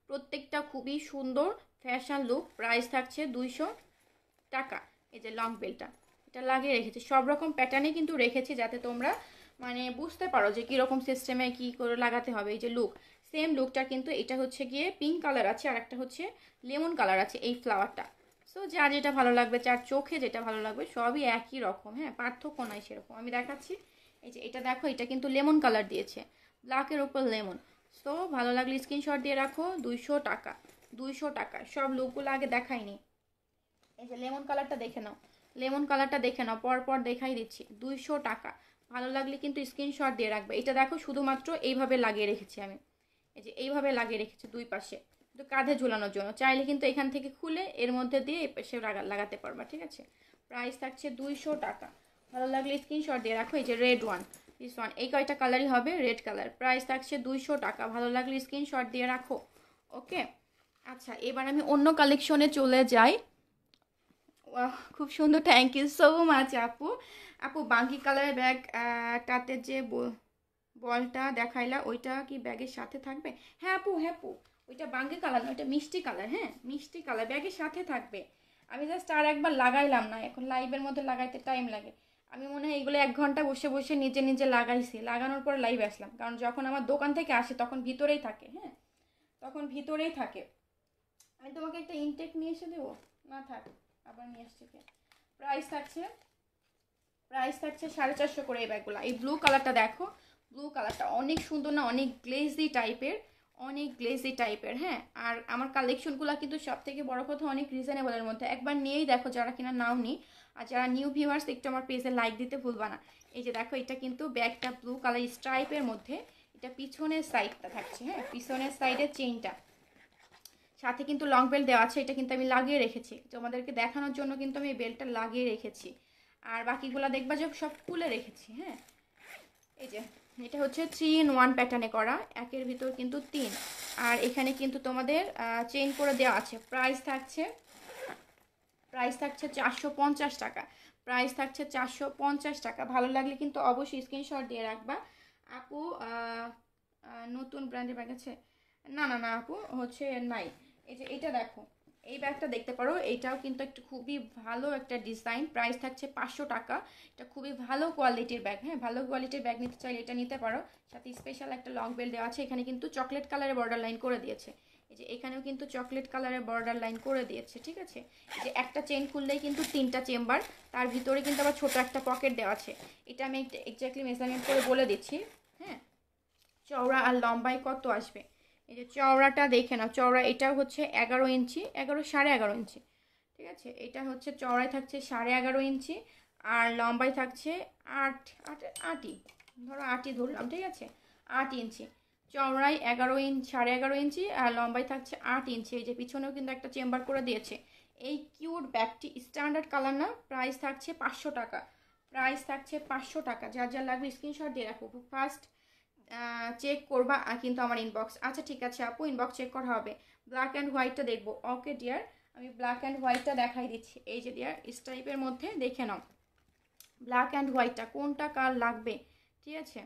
প্রত্যেকটা খুবই সুন্দর ফ্যাশন লুক প্রাইস থাকছে দুইশো টাকা এই যে লং বেলটা এটা লাগিয়ে রেখেছে সব রকম প্যাটার্নে কিন্তু রেখেছি যাতে তোমরা মানে বুঝতে পারো যে কীরকম সিস্টেমে কি করে লাগাতে হবে এই যে লুক সেম লুকটা কিন্তু এটা হচ্ছে গিয়ে পিঙ্ক কালার আছে আর একটা হচ্ছে লেমন কালার আছে এই ফ্লাওয়ারটা সো যার যেটা ভালো লাগবে যার চোখে যেটা ভালো লাগবে সবই একই রকম হ্যাঁ পার্থক্য নাই সেরকম আমি দেখাচ্ছি এই যে এটা দেখো এটা কিন্তু লেমন কালার দিয়েছে ব্ল্যাকের ওপর লেমন সো ভালো লাগলে স্ক্রিনশট দিয়ে রাখো দুইশো টাকা দুইশো টাকা সব লুকগুলো আগে দেখাইনি এই যে লেমন কালারটা দেখে নাও লেমন কালারটা দেখে নাও পরপর দেখাই দিচ্ছি দুইশো টাকা ভালো লাগলে কিন্তু স্ক্রিনশট দিয়ে রাখবে এটা দেখো শুধুমাত্র এইভাবে লাগিয়ে রেখেছি আমি এই যে এইভাবে লাগিয়ে রেখেছি দুই পাশে কিন্তু কাঁধে ঝুলানোর জন্য চাইলে কিন্তু এখান থেকে খুলে এর মধ্যে দিয়ে এই পাশে লাগাতে পারবা ঠিক আছে প্রাইস থাকছে দুইশো টাকা ভালো লাগলে স্ক্রিনশট দিয়ে রাখো এই যে রেড ওয়ান দিস ওয়ান এই কয়টা কালারই হবে রেড কালার প্রাইস থাকছে দুইশো টাকা ভালো লাগলে স্ক্রিনশট দিয়ে রাখো ওকে আচ্ছা এবার আমি অন্য কালেকশনে চলে যাই খুব সুন্দর থ্যাংক ইউ সো মাচ আপু আপু বাঙ্কি কালারের ব্যাগটাতে যে বলটা দেখাইলা ওইটা কি ব্যাগের সাথে থাকবে হ্যাঁ আপু হ্যাঁ আপু ওইটা বাঙ্গি কালার না ওইটা মিষ্টি কালার হ্যাঁ মিষ্টি কালার ব্যাগের সাথে থাকবে আমি জাস্ট আর একবার লাগাইলাম না এখন লাইভের মধ্যে লাগাইতে টাইম লাগে আমি মনে হয় এগুলো এক ঘন্টা বসে বসে নিজে নিজে লাগাইছি লাগানোর পরে লাইভ আসলাম কারণ যখন আমার দোকান থেকে আসে তখন ভিতরেই থাকে হ্যাঁ তখন ভিতরেই থাকে আমি তোমাকে একটা ইনটেক নিয়ে এসে দেবো না থাক আবার নিয়ে আসছি প্রাইস থাকছে প্রাইস থাকছে সাড়ে চারশো করে এই ব্যাগগুলো এই ব্লু কালারটা দেখো ব্লু কালারটা অনেক সুন্দর না অনেক গ্লেজি টাইপের অনেক গ্লেজি টাইপের হ্যাঁ আর আমার কালেকশনগুলো কিন্তু সব থেকে বড় কথা অনেক রিজনেবলের মধ্যে একবার নিয়েই দেখো যারা কিনা নাও নি আর যারা নিউ ভিউয়ার্স একটু আমার পেজে লাইক দিতে ভুলবা না এই যে দেখো এটা কিন্তু ব্যাগটা ব্লু কালার স্ট্রাইপের মধ্যে এটা পিছনের সাইডটা থাকছে হ্যাঁ পিছনের সাইডের চেনটা সাথে কিন্তু লং বেল্ট দেওয়া আছে এটা কিন্তু আমি লাগিয়ে রেখেছি তোমাদেরকে দেখানোর জন্য কিন্তু আমি এই বেল্টটা লাগিয়ে রেখেছি আর বাকিগুলো দেখবা যে সব খুলে রেখেছি হ্যাঁ এই যে এটা হচ্ছে থ্রি ইন ওয়ান প্যাটার্নে করা একের ভিতর কিন্তু তিন আর এখানে কিন্তু তোমাদের চেইন করে দেওয়া আছে প্রাইস থাকছে প্রাইস থাকছে চারশো টাকা প্রাইস থাকছে চারশো টাকা ভালো লাগলে কিন্তু অবশ্যই স্ক্রিনশট দিয়ে রাখবা আপু নতুন ব্র্যান্ডের ব্যাগ আছে না না না আপু হচ্ছে নাই এই যে এটা দেখো এই ব্যাগটা দেখতে পারো এটাও কিন্তু একটা খুবই ভালো একটা ডিজাইন প্রাইস থাকছে পাঁচশো টাকা এটা খুবই ভালো কোয়ালিটির ব্যাগ হ্যাঁ ভালো কোয়ালিটির ব্যাগ নিতে চাইলে এটা নিতে পারো সাথে স্পেশাল একটা লং বেল দেওয়া আছে এখানে কিন্তু চকলেট কালারে বর্ডার লাইন করে দিয়েছে এই যে এখানেও কিন্তু চকলেট কালারের বর্ডার লাইন করে দিয়েছে ঠিক আছে এই যে একটা চেন খুললেই কিন্তু তিনটা চেম্বার তার ভিতরে কিন্তু আবার ছোট একটা পকেট দেওয়া আছে এটা আমি এক্স্যাক্টলি মেজারমেন্ট করে বলে দিচ্ছি হ্যাঁ চওড়া আর লম্বায় কত আসবে এই যে চওড়াটা দেখে নাও চওড়া এটা হচ্ছে এগারো ইঞ্চি এগারো সাড়ে এগারো ইঞ্চি ঠিক আছে এটা হচ্ছে চওড়ায় থাকছে সাড়ে এগারো ইঞ্চি আর লম্বায় থাকছে আট আট আটই ধরো আটই ধরলাম ঠিক আছে আট ইঞ্চি চওড়ায় এগারো ইঞ্চ সাড়ে এগারো ইঞ্চি আর লম্বায় থাকছে আট ইঞ্চি এই যে পিছনেও কিন্তু একটা চেম্বার করে দিয়েছে এই কিউট ব্যাগটি স্ট্যান্ডার্ড কালার না প্রাইস থাকছে পাঁচশো টাকা প্রাইস থাকছে পাঁচশো টাকা যার যার লাগবে স্ক্রিনশট দিয়ে রাখবো ফার্স্ট চেক করবা কিন্তু আমার ইনবক্স আচ্ছা ঠিক আছে আপু ইনবক্স চেক করা হবে ব্ল্যাক অ্যান্ড হোয়াইটটা দেখবো ওকে ডিয়ার আমি ব্ল্যাক অ্যান্ড হোয়াইটটা দেখাই দিচ্ছি এই যে ডিয়ার স্টাইপের মধ্যে দেখে নাও ব্ল্যাক অ্যান্ড হোয়াইটটা কোনটা কার লাগবে ঠিক আছে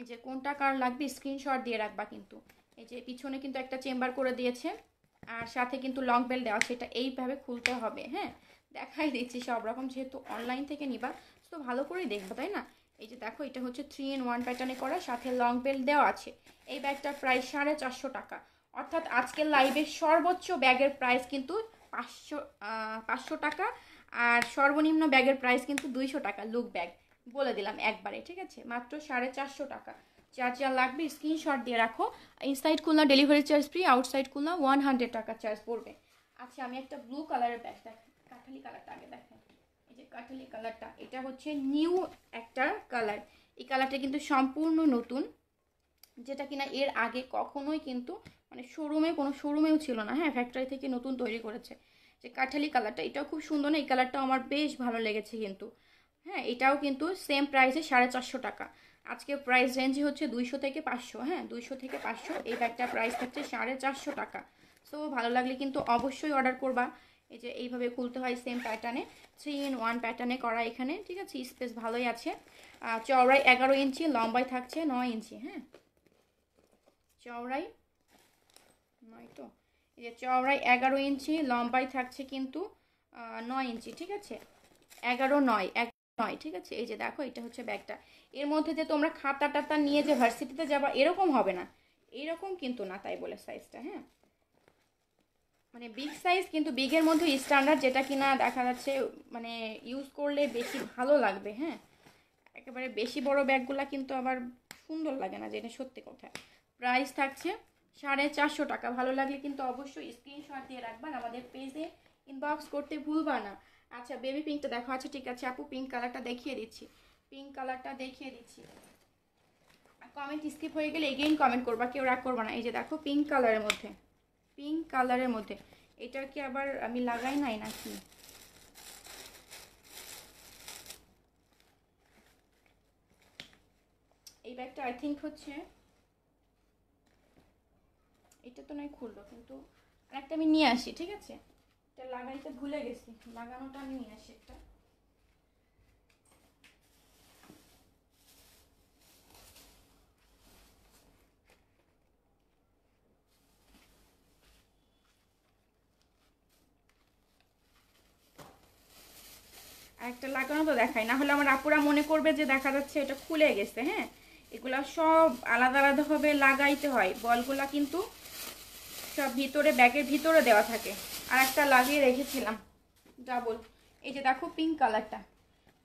এই যে কোনটা কার লাগবে স্ক্রিনশট দিয়ে রাখবা কিন্তু এই যে পিছনে কিন্তু একটা চেম্বার করে দিয়েছে আর সাথে কিন্তু লং বেল দেওয়া আছে এটা এইভাবে খুলতে হবে হ্যাঁ দেখাই দিচ্ছি সব রকম যেহেতু অনলাইন থেকে নিবা তো ভালো করেই দেখবো তাই না এই যে দেখো এটা হচ্ছে থ্রি ইন ওয়ান প্যাটার্নে করা সাথে লং বেল্ট দেওয়া আছে এই ব্যাগটা প্রায় সাড়ে চারশো টাকা অর্থাৎ আজকের লাইভের সর্বোচ্চ ব্যাগের প্রাইস কিন্তু পাঁচশো পাঁচশো টাকা আর সর্বনিম্ন ব্যাগের প্রাইস কিন্তু দুইশো টাকা লুক ব্যাগ বলে দিলাম একবারে ঠিক আছে মাত্র সাড়ে চারশো টাকা যা যা লাগবে স্ক্রিনশট দিয়ে রাখো inside Khulna delivery charge free outside Khulna one hundred টাকা চার্জ পড়বে আচ্ছা আমি একটা ব্লু কালারের ব্যাগ দেখ কাঠালি কালারটা আগে দেখেন কাঠালি কালারটা এটা হচ্ছে নিউ একটা কালার এই কালারটা কিন্তু সম্পূর্ণ নতুন যেটা কিনা এর আগে কখনোই কিন্তু মানে শোরুমে কোনো শোরুমেও ছিল না হ্যাঁ ফ্যাক্টরি থেকে নতুন তৈরি করেছে যে কাঠালি কালারটা এটাও খুব সুন্দর না এই কালারটাও আমার বেশ ভালো লেগেছে কিন্তু হ্যাঁ এটাও কিন্তু সেম প্রাইসে সাড়ে চারশো টাকা আজকে প্রাইস রেঞ্জই হচ্ছে দুইশো থেকে পাঁচশো হ্যাঁ দুইশো থেকে পাঁচশো এই ব্যাগটার প্রাইস থাকছে সাড়ে চারশো টাকা সো ভালো লাগলে কিন্তু অবশ্যই অর্ডার করবা এই যে এইভাবে খুলতে হয় সেম প্যাটার্নে থ্রি ইন ওয়ান প্যাটার্নে করা এখানে ঠিক আছে স্পেস ভালোই আছে চওড়াই এগারো ইঞ্চি লম্বায় থাকছে নয় ইঞ্চি হ্যাঁ চওড়াই নয় তো এই যে চওড়াই এগারো ইঞ্চি লম্বায় থাকছে কিন্তু নয় ইঞ্চি ঠিক আছে এগারো নয় এক নয় ঠিক আছে এই যে দেখো এটা হচ্ছে ব্যাগটা এর মধ্যে যে তোমরা খাতা টাতা নিয়ে যে ভার্সিটিতে যাবা এরকম হবে না এরকম কিন্তু না তাই বলে সাইজটা হ্যাঁ মানে বিগ সাইজ কিন্তু বিগের মধ্যে স্ট্যান্ডার্ড যেটা কিনা দেখা যাচ্ছে মানে ইউজ করলে বেশি ভালো লাগবে হ্যাঁ একেবারে বেশি বড় ব্যাগগুলো কিন্তু আবার সুন্দর লাগে না যেটা সত্যি কথা প্রাইস থাকছে সাড়ে চারশো টাকা ভালো লাগলে কিন্তু অবশ্যই স্ক্রিনশট দিয়ে রাখবেন আমাদের পেজে ইনবক্স করতে ভুলবা না আচ্ছা বেবি পিঙ্কটা দেখো আচ্ছা ঠিক আছে আপু পিঙ্ক কালারটা দেখিয়ে দিচ্ছি পিঙ্ক কালারটা দেখিয়ে দিচ্ছি কমেন্ট স্কিপ হয়ে গেলে এগেইন কমেন্ট করবা কেউ রাগ করবা না এই যে দেখো পিঙ্ক কালারের মধ্যে পিঙ্ক কালারের মধ্যে এটা কি আবার আমি লাগাই নাই নাকি এই ব্যাগটা আই থিঙ্ক হচ্ছে এটা তো নয় খুললো কিন্তু আর একটা আমি নিয়ে আসি ঠিক আছে এটা লাগাইতে ভুলে গেছি লাগানোটা আমি নিয়ে আসি একটা একটা লাগানো তো দেখাই না হলে আমার আপুরা মনে করবে যে দেখা যাচ্ছে এটা খুলে গেছে হ্যাঁ এগুলা সব আলাদা আলাদাভাবে লাগাইতে হয় বলগুলা কিন্তু সব ভিতরে ব্যাগের ভিতরে দেওয়া থাকে আর একটা লাগিয়ে রেখেছিলাম ডাবল এই যে দেখো পিঙ্ক কালারটা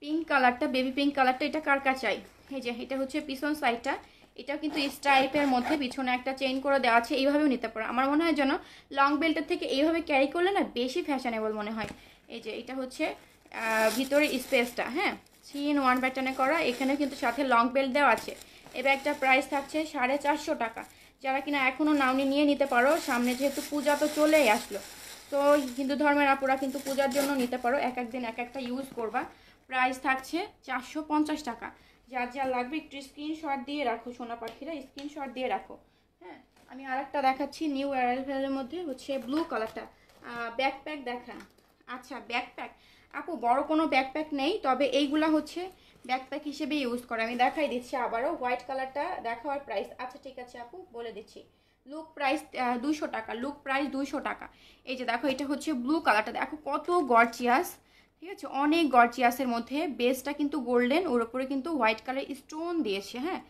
পিঙ্ক কালারটা বেবি পিঙ্ক কালারটা এটা কার কার চাই এই যে এটা হচ্ছে পিছন সাইডটা এটাও কিন্তু স্ট্রাইপের মধ্যে পিছনে একটা চেইন করে দেওয়া আছে এইভাবেও নিতে পারো আমার মনে হয় যেন লং বেল্টের থেকে এইভাবে ক্যারি করলে না বেশি ফ্যাশনেবল মনে হয় এই যে এটা হচ্ছে ভিতরে স্পেসটা হ্যাঁ থ্রি ইন ওয়ান প্যাটার্নে করা এখানে কিন্তু সাথে লং বেল্ট দেওয়া আছে এ ব্যাগটা প্রাইস থাকছে সাড়ে চারশো টাকা যারা কিনা এখনও নাউনি নিয়ে নিতে পারো সামনে যেহেতু পূজা তো চলেই আসলো তো হিন্দু ধর্মের আপুরা কিন্তু পূজার জন্য নিতে পারো এক একদিন এক একটা ইউজ করবা প্রাইস থাকছে চারশো পঞ্চাশ টাকা যার যা লাগবে একটু স্ক্রিনশট দিয়ে রাখো সোনা পাখিরা স্ক্রিনশট দিয়ে রাখো হ্যাঁ আমি আরেকটা দেখাচ্ছি নিউ অ্যারাইভেলের মধ্যে হচ্ছে ব্লু কালারটা ব্যাকপ্যাক দেখান আচ্ছা ব্যাকপ্যাক আপু বড় কোনো ব্যাকপ্যাক নেই তবে এইগুলা হচ্ছে ব্যাকপ্যাক হিসেবে ইউজ করে আমি দেখাই দিচ্ছি আবারও হোয়াইট কালারটা দেখাওয়ার প্রাইস আচ্ছা ঠিক আছে আপু বলে দিচ্ছি লুক প্রাইস দুশো টাকা লুক প্রাইস দুইশো টাকা এই যে দেখো এটা হচ্ছে ব্লু কালারটা দেখো কত গর্জিয়াস ঠিক আছে অনেক গর্জিয়াসের মধ্যে বেসটা কিন্তু গোল্ডেন ওর উপরে কিন্তু হোয়াইট কালার স্টোন দিয়েছে হ্যাঁ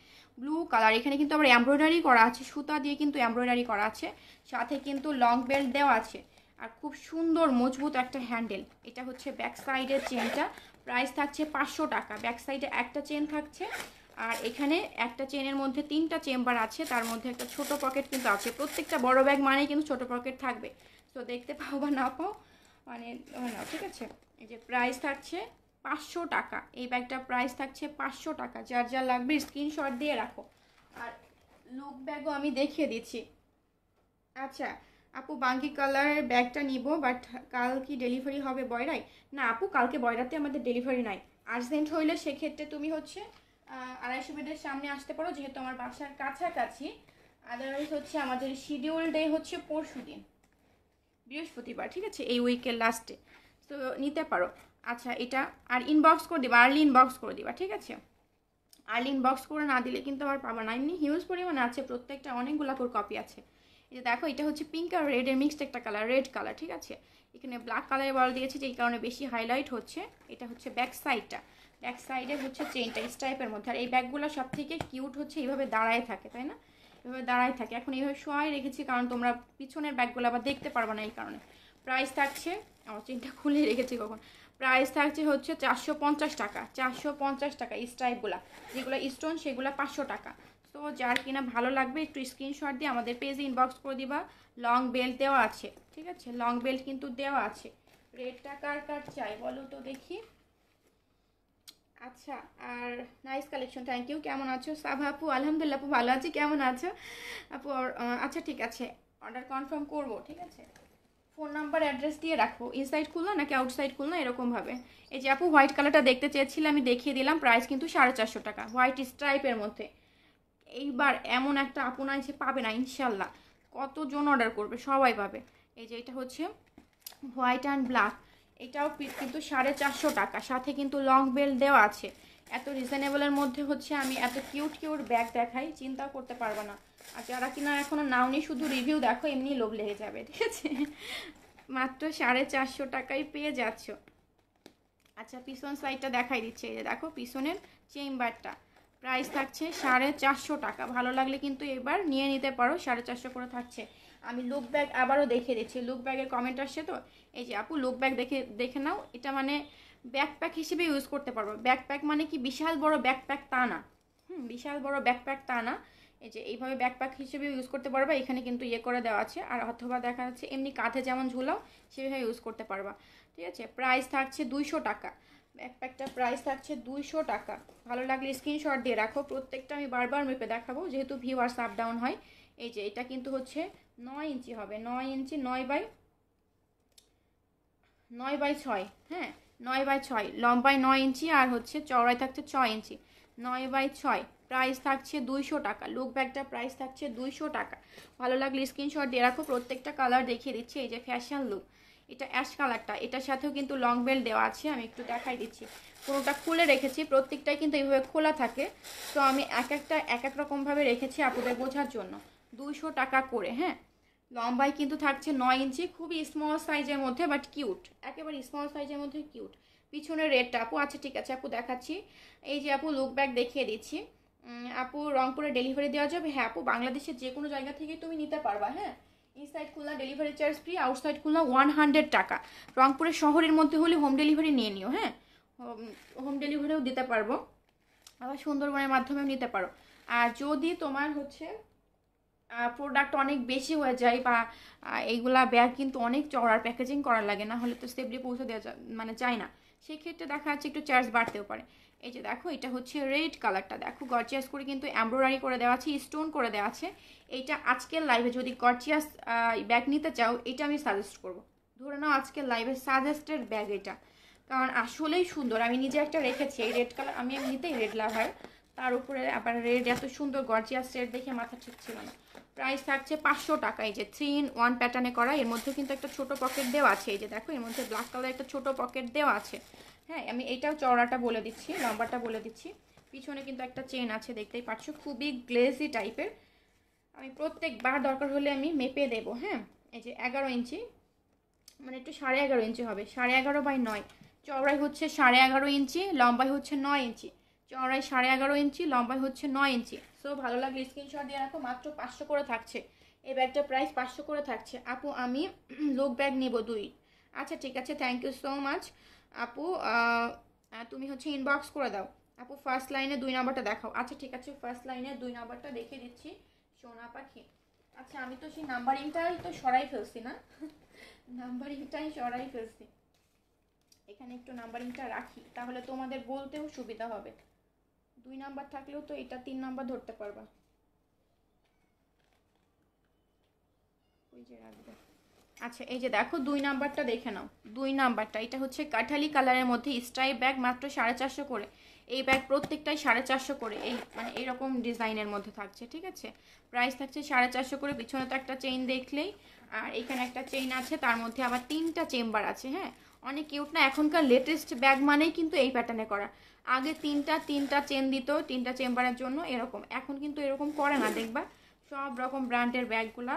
ব্লু কালার এখানে কিন্তু আবার এমব্রয়ডারি করা আছে সুতা দিয়ে কিন্তু এমব্রয়ডারি করা আছে সাথে কিন্তু লং বেল্ট দেওয়া আছে আর খুব সুন্দর মজবুত একটা হ্যান্ডেল এটা হচ্ছে ব্যাক সাইডের চেনটা প্রাইস থাকছে পাঁচশো টাকা ব্যাক সাইডে একটা চেন থাকছে আর এখানে একটা চেনের মধ্যে তিনটা চেম্বার আছে তার মধ্যে একটা ছোট পকেট কিন্তু আছে প্রত্যেকটা বড় ব্যাগ মানেই কিন্তু ছোট পকেট থাকবে তো দেখতে পাও বা না পাও মানে নাও ঠিক আছে এই যে প্রাইস থাকছে পাঁচশো টাকা এই ব্যাগটা প্রাইস থাকছে পাঁচশো টাকা যার যা লাগবে স্ক্রিনশট দিয়ে রাখো আর লুক ব্যাগও আমি দেখিয়ে দিচ্ছি আচ্ছা আপু বাঙ্কি কালারের ব্যাগটা নিব বাট কাল কি ডেলিভারি হবে বয়রায় না আপু কালকে বয়রাতে আমাদের ডেলিভারি নাই আর্জেন্ট হইলে সেক্ষেত্রে তুমি হচ্ছে আড়াইশো মিটার সামনে আসতে পারো যেহেতু আমার বাসার কাছাকাছি আদারওয়াইজ হচ্ছে আমাদের শিডিউল ডে হচ্ছে পরশু দিন বৃহস্পতিবার ঠিক আছে এই উইকের লাস্টে তো নিতে পারো আচ্ছা এটা আর ইনবক্স করে দিবা আর্লি ইনবক্স করে দিবা ঠিক আছে আর্লি ইনবক্স করে না দিলে কিন্তু আবার পাবা না এমনি হিউজ পরিমাণে আছে প্রত্যেকটা অনেকগুলা কপি আছে এই যে দেখো এটা হচ্ছে পিঙ্ক আর রেডের মিক্সড একটা কালার রেড কালার ঠিক আছে এখানে ব্ল্যাক কালারে বল দিয়েছে এই কারণে বেশি হাইলাইট হচ্ছে এটা হচ্ছে ব্যাক সাইডটা ব্যাক সাইডে হচ্ছে চেনটা স্টাইপের মধ্যে আর এই ব্যাগগুলো সব থেকে কিউট হচ্ছে এইভাবে দাঁড়ায় থাকে তাই না এভাবে দাঁড়ায় থাকে এখন এইভাবে শোয়াই রেখেছি কারণ তোমরা পিছনের ব্যাগগুলো আবার দেখতে পারবো না এই কারণে প্রাইস থাকছে আমার চেনটা খুলে রেখেছি কখন প্রাইস থাকছে হচ্ছে চারশো পঞ্চাশ টাকা চারশো পঞ্চাশ টাকা স্ট্রাইপগুলো যেগুলো স্টোন সেগুলো পাঁচশো টাকা তো যার কিনা ভালো লাগবে একটু স্ক্রিনশট দিয়ে আমাদের পেজে ইনবক্স করে দিবা লং বেল্ট দেওয়া আছে ঠিক আছে লং বেল্ট কিন্তু দেওয়া আছে রেটটা কার কার চাই বলো তো দেখি আচ্ছা আর নাইস কালেকশন থ্যাংক ইউ কেমন আছো সাভা আপু আলহামদুলিল্লাহ আপু ভালো আছি কেমন আছো আপু আচ্ছা ঠিক আছে অর্ডার কনফার্ম করব ঠিক আছে ফোন নাম্বার অ্যাড্রেস দিয়ে রাখবো ইনসাইড খুলনা নাকি আউটসাইড খুলনা এরকমভাবে এই যে আপু হোয়াইট কালারটা দেখতে চেয়েছিলে আমি দেখিয়ে দিলাম প্রাইস কিন্তু সাড়ে চারশো টাকা হোয়াইট স্ট্রাইপের মধ্যে এইবার এমন একটা আপনার না যে পাবে না ইনশাল্লাহ কতজন অর্ডার করবে সবাই পাবে এই যে এটা হচ্ছে হোয়াইট অ্যান্ড ব্ল্যাক এটাও কিন্তু সাড়ে চারশো টাকা সাথে কিন্তু লং বেল্ট দেওয়া আছে এত রিজনেবলের মধ্যে হচ্ছে আমি এত কিউট কিউট ব্যাগ দেখাই চিন্তা করতে পারবো না আর যারা কিনা এখনও নাওনি শুধু রিভিউ দেখো এমনি লোভ লেগে যাবে ঠিক আছে মাত্র সাড়ে চারশো টাকায় পেয়ে যাচ্ছ আচ্ছা পিছন সাইডটা দেখাই দিচ্ছে এই যে দেখো পিছনের চেম্বারটা প্রাইস থাকছে সাড়ে চারশো টাকা ভালো লাগলে কিন্তু এবার নিয়ে নিতে পারো সাড়ে চারশো করে থাকছে আমি লুক ব্যাগ আবারও দেখে দিচ্ছি লুক ব্যাগের কমেন্ট আসছে তো এই যে আপু লুক ব্যাগ দেখে দেখে নাও এটা মানে ব্যাকপ্যাক হিসেবে ইউজ করতে পারবো ব্যাকপ্যাক মানে কি বিশাল বড় ব্যাকপ্যাক তা না হুম বিশাল বড় ব্যাকপ্যাক তা না এই যে এইভাবে ব্যাকপ্যাক হিসেবে ইউজ করতে পারবা এখানে কিন্তু ইয়ে করে দেওয়া আছে আর অথবা দেখা যাচ্ছে এমনি কাঁধে যেমন ঝুলাও সেভাবে ইউজ করতে পারবা ঠিক আছে প্রাইস থাকছে দুইশো টাকা ব্যাকপ্যাকটা প্রাইস থাকছে দুইশো টাকা ভালো লাগলে স্ক্রিনশট দিয়ে রাখো প্রত্যেকটা আমি বারবার মেপে দেখাবো যেহেতু ভিউয়ার্স আপ ডাউন হয় এই যে এটা কিন্তু হচ্ছে নয় ইঞ্চি হবে নয় ইঞ্চি নয় বাই নয় বাই ছয় হ্যাঁ নয় বাই ছয় লম্বায় নয় ইঞ্চি আর হচ্ছে চওড়ায় থাকছে ছয় ইঞ্চি নয় বাই ছয় প্রাইস থাকছে দুইশো টাকা লুক ব্যাগটা প্রাইস থাকছে দুইশো টাকা ভালো লাগলে স্ক্রিনশট দিয়ে রাখো প্রত্যেকটা কালার দেখিয়ে দিচ্ছে এই যে ফ্যাশন লুক এটা অ্যাশ কালারটা এটার সাথেও কিন্তু লং বেল্ট দেওয়া আছে আমি একটু দেখাই দিচ্ছি পুরোটা খুলে রেখেছি প্রত্যেকটাই কিন্তু এইভাবে খোলা থাকে তো আমি এক একটা এক এক রকমভাবে রেখেছি আপনাদের বোঝার জন্য দুইশো টাকা করে হ্যাঁ লম্বাই কিন্তু থাকছে নয় ইঞ্চি খুবই স্মল সাইজের মধ্যে বাট কিউট একেবারে স্মল সাইজের মধ্যে কিউট পিছনের রেডটা আপু আচ্ছা ঠিক আছে আপু দেখাচ্ছি এই যে আপু লুক ব্যাগ দেখিয়ে দিচ্ছি আপু রংপুরে ডেলিভারি দেওয়া যাবে হ্যাঁ আপু বাংলাদেশের যে কোনো জায়গা থেকে তুমি নিতে পারবা হ্যাঁ inside Khulna delivery charge free outside Khulna one hundred টাকা রংপুরের শহরের মধ্যে হলে হোম ডেলিভারি নিয়ে নিও হ্যাঁ হোম ডেলিভারিও দিতে পারবো আবার সুন্দরবনের মাধ্যমেও নিতে পারো আর যদি তোমার হচ্ছে প্রোডাক্ট অনেক বেশি হয়ে যায় বা এইগুলা ব্যাগ কিন্তু অনেক চড়ার প্যাকেজিং করার লাগে না হলে তো সেফলি পৌঁছে দেওয়া মানে চায় না সেক্ষেত্রে দেখা যাচ্ছে একটু চার্জ বাড়তেও পারে এই যে দেখো এটা হচ্ছে রেড কালারটা দেখো গর্জিয়াস করে কিন্তু এমব্রয়ডারি করে দেওয়া আছে স্টোন করে দেওয়া আছে এইটা আজকের লাইভে যদি গর্জিয়াস ব্যাগ নিতে চাও এটা আমি সাজেস্ট করব ধরে নাও আজকের লাইভে সাজেস্টেড ব্যাগ এটা কারণ আসলেই সুন্দর আমি নিজে একটা রেখেছি এই রেড কালার আমি এমনিতেই রেড লাভার তার উপরে আবার রেড এত সুন্দর গর্জিয়াস রেড দেখে মাথা ঠিক ছিল না প্রাইস থাকছে পাঁচশো টাকা এই যে থ্রি ইন ওয়ান প্যাটার্নে করা এর মধ্যে কিন্তু একটা ছোট পকেট দেওয়া আছে এই যে দেখো এর মধ্যে ব্ল্যাক কালার একটা ছোট পকেট দেওয়া আছে হ্যাঁ আমি এটাও চওড়াটা বলে দিচ্ছি লম্বাটা বলে দিচ্ছি পিছনে কিন্তু একটা চেন আছে দেখতেই পাচ্ছ খুবই গ্লেজি টাইপের আমি প্রত্যেকবার দরকার হলে আমি মেপে দেব হ্যাঁ এই যে এগারো ইঞ্চি মানে একটু সাড়ে এগারো ইঞ্চি হবে সাড়ে এগারো বাই নয় চড়াই হচ্ছে সাড়ে এগারো ইঞ্চি লম্বাই হচ্ছে নয় ইঞ্চি চড়াই সাড়ে এগারো ইঞ্চি লম্বাই হচ্ছে নয় ইঞ্চি সো ভালো লাগলে স্ক্রিনশট দিয়ে রাখো মাত্র পাঁচশো করে থাকছে এই ব্যাগটার প্রাইস পাঁচশো করে থাকছে আপু আমি লোক [clears throat] ব্যাগ নেব দুই আচ্ছা ঠিক আছে থ্যাংক ইউ সো মাচ আপু তুমি হচ্ছে ইনবক্স করে দাও আপু ফার্স্ট লাইনে দুই নাম্বারটা দেখাও আচ্ছা ঠিক আছে ফার্স্ট লাইনে দুই নাম্বারটা দেখে দিচ্ছি সোনা পাখি আচ্ছা আমি তো সেই নাম্বারিংটাই তো সরাই ফেলছি না নাম্বারিংটাই [laughs] সরাই ফেলছি এখানে একটু নাম্বারিংটা রাখি তাহলে তোমাদের বলতেও সুবিধা হবে দুই নাম্বার থাকলেও তো এটা তিন নাম্বার ধরতে পারবা ওই যে রাখবে আচ্ছা এই যে দেখো দুই নাম্বারটা দেখে নাও দুই নাম্বারটা এটা হচ্ছে কাঠালি কালারের মধ্যে স্ট্রাইপ ব্যাগ মাত্র সাড়ে চারশো করে এই ব্যাগ প্রত্যেকটাই সাড়ে চারশো করে এই মানে এইরকম ডিজাইনের মধ্যে থাকছে ঠিক আছে প্রাইস থাকছে সাড়ে চারশো করে পিছনে তো একটা চেইন দেখলেই আর এখানে একটা চেইন আছে তার মধ্যে আবার তিনটা চেম্বার আছে হ্যাঁ অনেক কিউট না এখনকার লেটেস্ট ব্যাগ মানেই কিন্তু এই প্যাটার্নে করা আগে তিনটা তিনটা চেন দিত তিনটা চেম্বারের জন্য এরকম এখন কিন্তু এরকম করে না দেখবা সব রকম ব্র্যান্ডের ব্যাগগুলা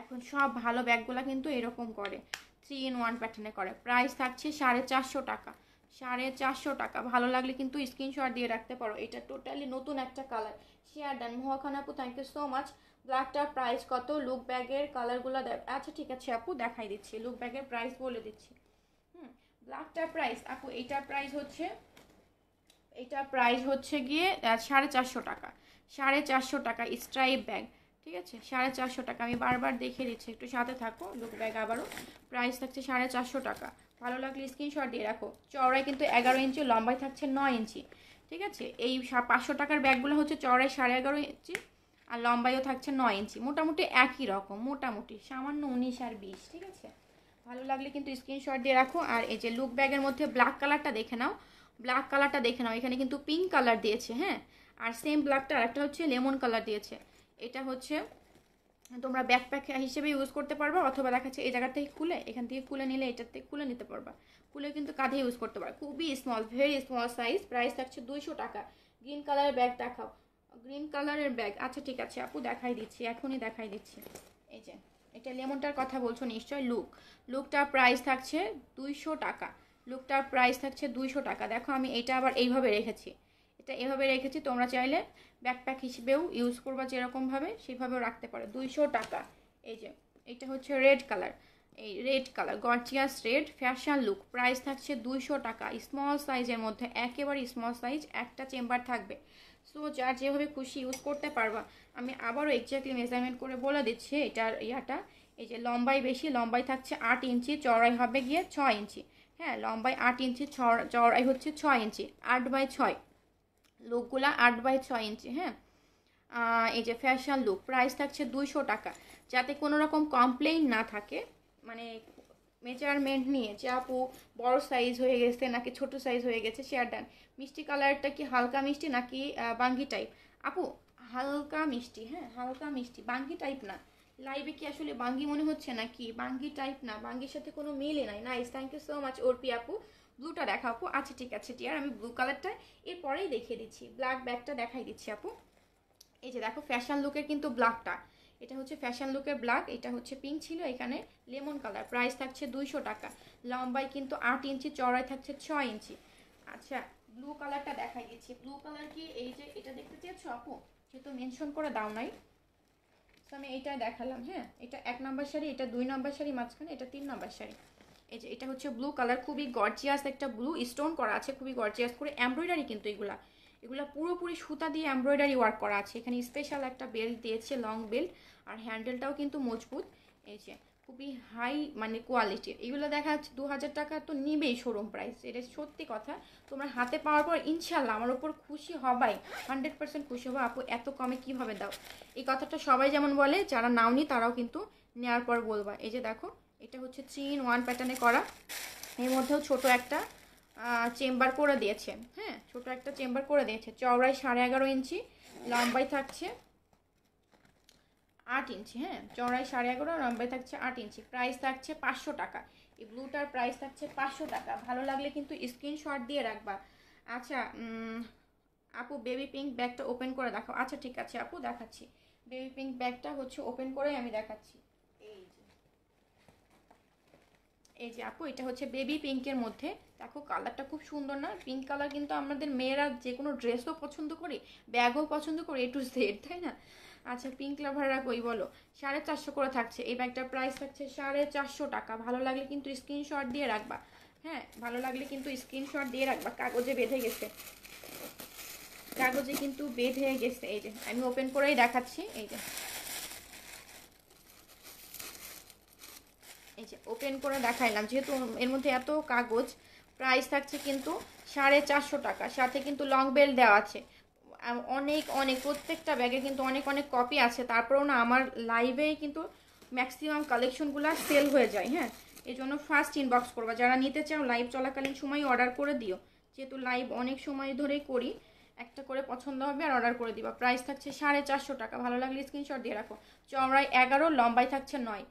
এখন সব ভালো ব্যাগগুলো কিন্তু এরকম করে থ্রি ইন ওয়ান প্যাটার্নে করে প্রাইস থাকছে সাড়ে চারশো টাকা সাড়ে চারশো টাকা ভালো লাগলে কিন্তু স্ক্রিনশট দিয়ে রাখতে পারো এটা টোটালি নতুন একটা কালার শেয়ার ডান মোহাখান আপু থ্যাংক ইউ সো মাচ ব্ল্যাকটার প্রাইস কত লুক ব্যাগের কালারগুলো আচ্ছা ঠিক আছে আপু দেখাই দিচ্ছি লুক ব্যাগের প্রাইস বলে দিচ্ছি হুম ব্ল্যাকটার প্রাইস আপু এইটার প্রাইস হচ্ছে এইটার প্রাইস হচ্ছে গিয়ে সাড়ে চারশো টাকা সাড়ে চারশো টাকা স্ট্রাইপ ব্যাগ ঠিক আছে সাড়ে চারশো টাকা আমি বারবার দেখে দিচ্ছি একটু সাথে থাকো লুক ব্যাগ আবারও প্রাইস থাকছে সাড়ে চারশো টাকা ভালো লাগলে স্ক্রিনশট দিয়ে রাখো চওড়ায় কিন্তু এগারো ইঞ্চি লম্বায় থাকছে নয় ইঞ্চি ঠিক আছে এই পাঁচশো টাকার ব্যাগগুলো হচ্ছে চওড়ায় সাড়ে এগারো ইঞ্চি আর লম্বাইও থাকছে নয় ইঞ্চি মোটামুটি একই রকম মোটামুটি সামান্য উনিশ আর বিশ ঠিক আছে ভালো লাগলে কিন্তু স্ক্রিনশট দিয়ে রাখো আর এই যে লুক ব্যাগের মধ্যে ব্ল্যাক কালারটা দেখে নাও ব্ল্যাক কালারটা দেখে নাও এখানে কিন্তু পিঙ্ক কালার দিয়েছে হ্যাঁ আর সেম ব্ল্যাকটা আরেকটা হচ্ছে লেমন কালার দিয়েছে এটা হচ্ছে তোমরা ব্যাকপ্যাক হিসেবে ইউজ করতে পারবা অথবা দেখাচ্ছে এই জায়গা থেকে খুলে এখান থেকে খুলে নিলে এটার থেকে খুলে নিতে পারবা খুলে কিন্তু কাঁধে ইউজ করতে পারবে খুবই small very small size price থাকছে দুইশো টাকা গ্রিন কালারের ব্যাগ দেখাও গ্রিন কালারের ব্যাগ আচ্ছা ঠিক আছে আপু দেখাই দিচ্ছি এখনই দেখাই দিচ্ছি এই যে এটা লেমনটার কথা বলছো নিশ্চয় লুক লুকটার প্রাইস থাকছে দুইশো টাকা লুকটার প্রাইস থাকছে দুইশো টাকা দেখো আমি এটা আবার এইভাবে রেখেছি এটা এভাবে রেখেছি তোমরা চাইলে ব্যাকপ্যাক হিসেবেও ইউজ করবা যেরকমভাবে সেভাবেও রাখতে পারো দুইশো টাকা এই যে এটা হচ্ছে রেড কালার এই red colour gorgeous red fashion look price থাকছে দুইশো টাকা স্মল সাইজের মধ্যে একেবারে স্মল সাইজ একটা চেম্বার থাকবে সো যার যেভাবে খুশি ইউজ করতে পারবা আমি আবারও এক্স্যাক্টলি মেজারমেন্ট করে বলে দিচ্ছি এটার ইয়াটা এই যে লম্বাই বেশি লম্বাই থাকছে আট ইঞ্চি চড়াই হবে গিয়ে ছ ইঞ্চি হ্যাঁ লম্বাই আট ইঞ্চি চড়াই হচ্ছে ছ ইঞ্চি আট বাই ছয় লুকগুলা আট বাই ছয় ইঞ্চি হ্যাঁ এই যে ফ্যাশন লুক প্রাইস থাকছে দুইশো টাকা যাতে কোনো রকম কমপ্লেইন না থাকে মানে মেজারমেন্ট নিয়ে যে আপু বড় সাইজ হয়ে গেছে নাকি ছোট সাইজ হয়ে গেছে শেয়ার ডান মিষ্টি কালারটা কি হালকা মিষ্টি নাকি বাঙ্গি টাইপ আপু হালকা মিষ্টি হ্যাঁ হালকা মিষ্টি বাঙ্গি টাইপ না লাইভে কি আসলে বাঙ্গি মনে হচ্ছে নাকি বাঙ্গি টাইপ না বাঙ্গির সাথে কোনো মিলই নাই nice thank you so much Orpi আপু ব্লুটা দেখা আপু আচ্ছা ঠিক আছে টিয়ার আমি ব্লু কালারটা এরপরেই দেখিয়ে দিচ্ছি ব্ল্যাক ব্যাগটা দেখাই দিচ্ছি আপু এই যে দেখো ফ্যাশন লুকের কিন্তু ব্ল্যাকটা এটা হচ্ছে ফ্যাশন লুকের ব্ল্যাক এটা হচ্ছে পিঙ্ক ছিল এখানে লেমন কালার প্রাইস থাকছে দুইশো টাকা লম্বায় কিন্তু আট ইঞ্চি চড়াই থাকছে ছয় ইঞ্চি আচ্ছা ব্লু কালারটা দেখাই দিচ্ছি ব্লু কালার কি এই যে এটা দেখতে চেয়েছো আপু যেহেতু মেনশন করে দাও নাই তো আমি এইটাই দেখালাম হ্যাঁ এটা এক নম্বর শাড়ি এটা দুই নম্বর শাড়ি মাঝখানে এটা তিন নম্বর শাড়ি এই যে এটা হচ্ছে ব্লু কালার খুবই গর্জিয়াস একটা ব্লু স্টোন করা আছে খুবই গর্জিয়াস করে এমব্রয়ডারি কিন্তু এগুলা এগুলো পুরোপুরি সুতা দিয়ে এমব্রয়ডারি ওয়ার্ক করা আছে এখানে স্পেশাল একটা বেল্ট দিয়েছে লং বেল্ট আর হ্যান্ডেলটাও কিন্তু মজবুত এই যে খুবই হাই মানে কোয়ালিটি এগুলো দেখা যাচ্ছে দু হাজার টাকা তো নিবেই শোরুম প্রাইস এটা সত্যি কথা তোমরা হাতে পাওয়ার পর ইনশাল্লাহ আমার ওপর খুশি হবাই হান্ড্রেড পার্সেন্ট খুশি হবো আপু এত কমে কিভাবে দাও এই কথাটা সবাই যেমন বলে যারা নাওনি তারাও কিন্তু নেওয়ার পর বলবা এই যে দেখো এটা হচ্ছে থ্রি ওয়ান প্যাটার্নে করা এর মধ্যেও ছোট একটা চেম্বার করে দিয়েছে হ্যাঁ ছোট একটা চেম্বার করে দিয়েছে চওড়ায় সাড়ে এগারো ইঞ্চি লম্বাই থাকছে আট ইঞ্চি হ্যাঁ চড়াই সাড়ে এগারো লম্বাই থাকছে আট ইঞ্চি প্রাইস থাকছে পাঁচশো টাকা এই ব্লুটার প্রাইস থাকছে পাঁচশো টাকা ভালো লাগলে কিন্তু স্ক্রিনশট দিয়ে রাখবা আচ্ছা আপু বেবি পিঙ্ক ব্যাগটা ওপেন করে দেখাও আচ্ছা ঠিক আছে আপু দেখাচ্ছি বেবি পিঙ্ক ব্যাগটা হচ্ছে ওপেন করে আমি দেখাচ্ছি এই যে আপু এটা হচ্ছে বেবি পিঙ্কের মধ্যে দেখো কালারটা খুব সুন্দর না পিঙ্ক কালার কিন্তু আমাদের মেয়েরা যে কোনো ড্রেসও পছন্দ করে ব্যাগও পছন্দ করে এ টু সেট তাই না আচ্ছা পিঙ্ক লাভাররা কই বলো সাড়ে চারশো করে থাকছে এই ব্যাগটার প্রাইস থাকছে সাড়ে চারশো টাকা ভালো লাগলে কিন্তু স্ক্রিনশট দিয়ে রাখবা হ্যাঁ ভালো লাগলে কিন্তু স্ক্রিনশট দিয়ে রাখবা কাগজে বেঁধে গেছে কাগজে কিন্তু বেঁধে গেছে এই যে আমি ওপেন করেই দেখাচ্ছি এই যে এই যে ওপেন করে দেখাইলাম যেহেতু এর মধ্যে এত কাগজ প্রাইস থাকছে কিন্তু সাড়ে চারশো টাকা সাথে কিন্তু লং বেল দেওয়া আছে অনেক অনেক প্রত্যেকটা ব্যাগে কিন্তু অনেক অনেক কপি আছে তারপরেও না আমার লাইভেই কিন্তু ম্যাক্সিমাম কালেকশনগুলো সেল হয়ে যায় হ্যাঁ এই জন্য ফার্স্ট ইনবক্স করবো যারা নিতে চাও লাইভ চলাকালীন সময় অর্ডার করে দিও যেহেতু লাইভ অনেক সময় ধরেই করি একটা করে পছন্দ হবে আর অর্ডার করে দিবা প্রাইস থাকছে সাড়ে চারশো টাকা ভালো লাগলে স্ক্রিনশট দিয়ে রাখো চওড়ায় এগারো লম্বায় থাকছে নয়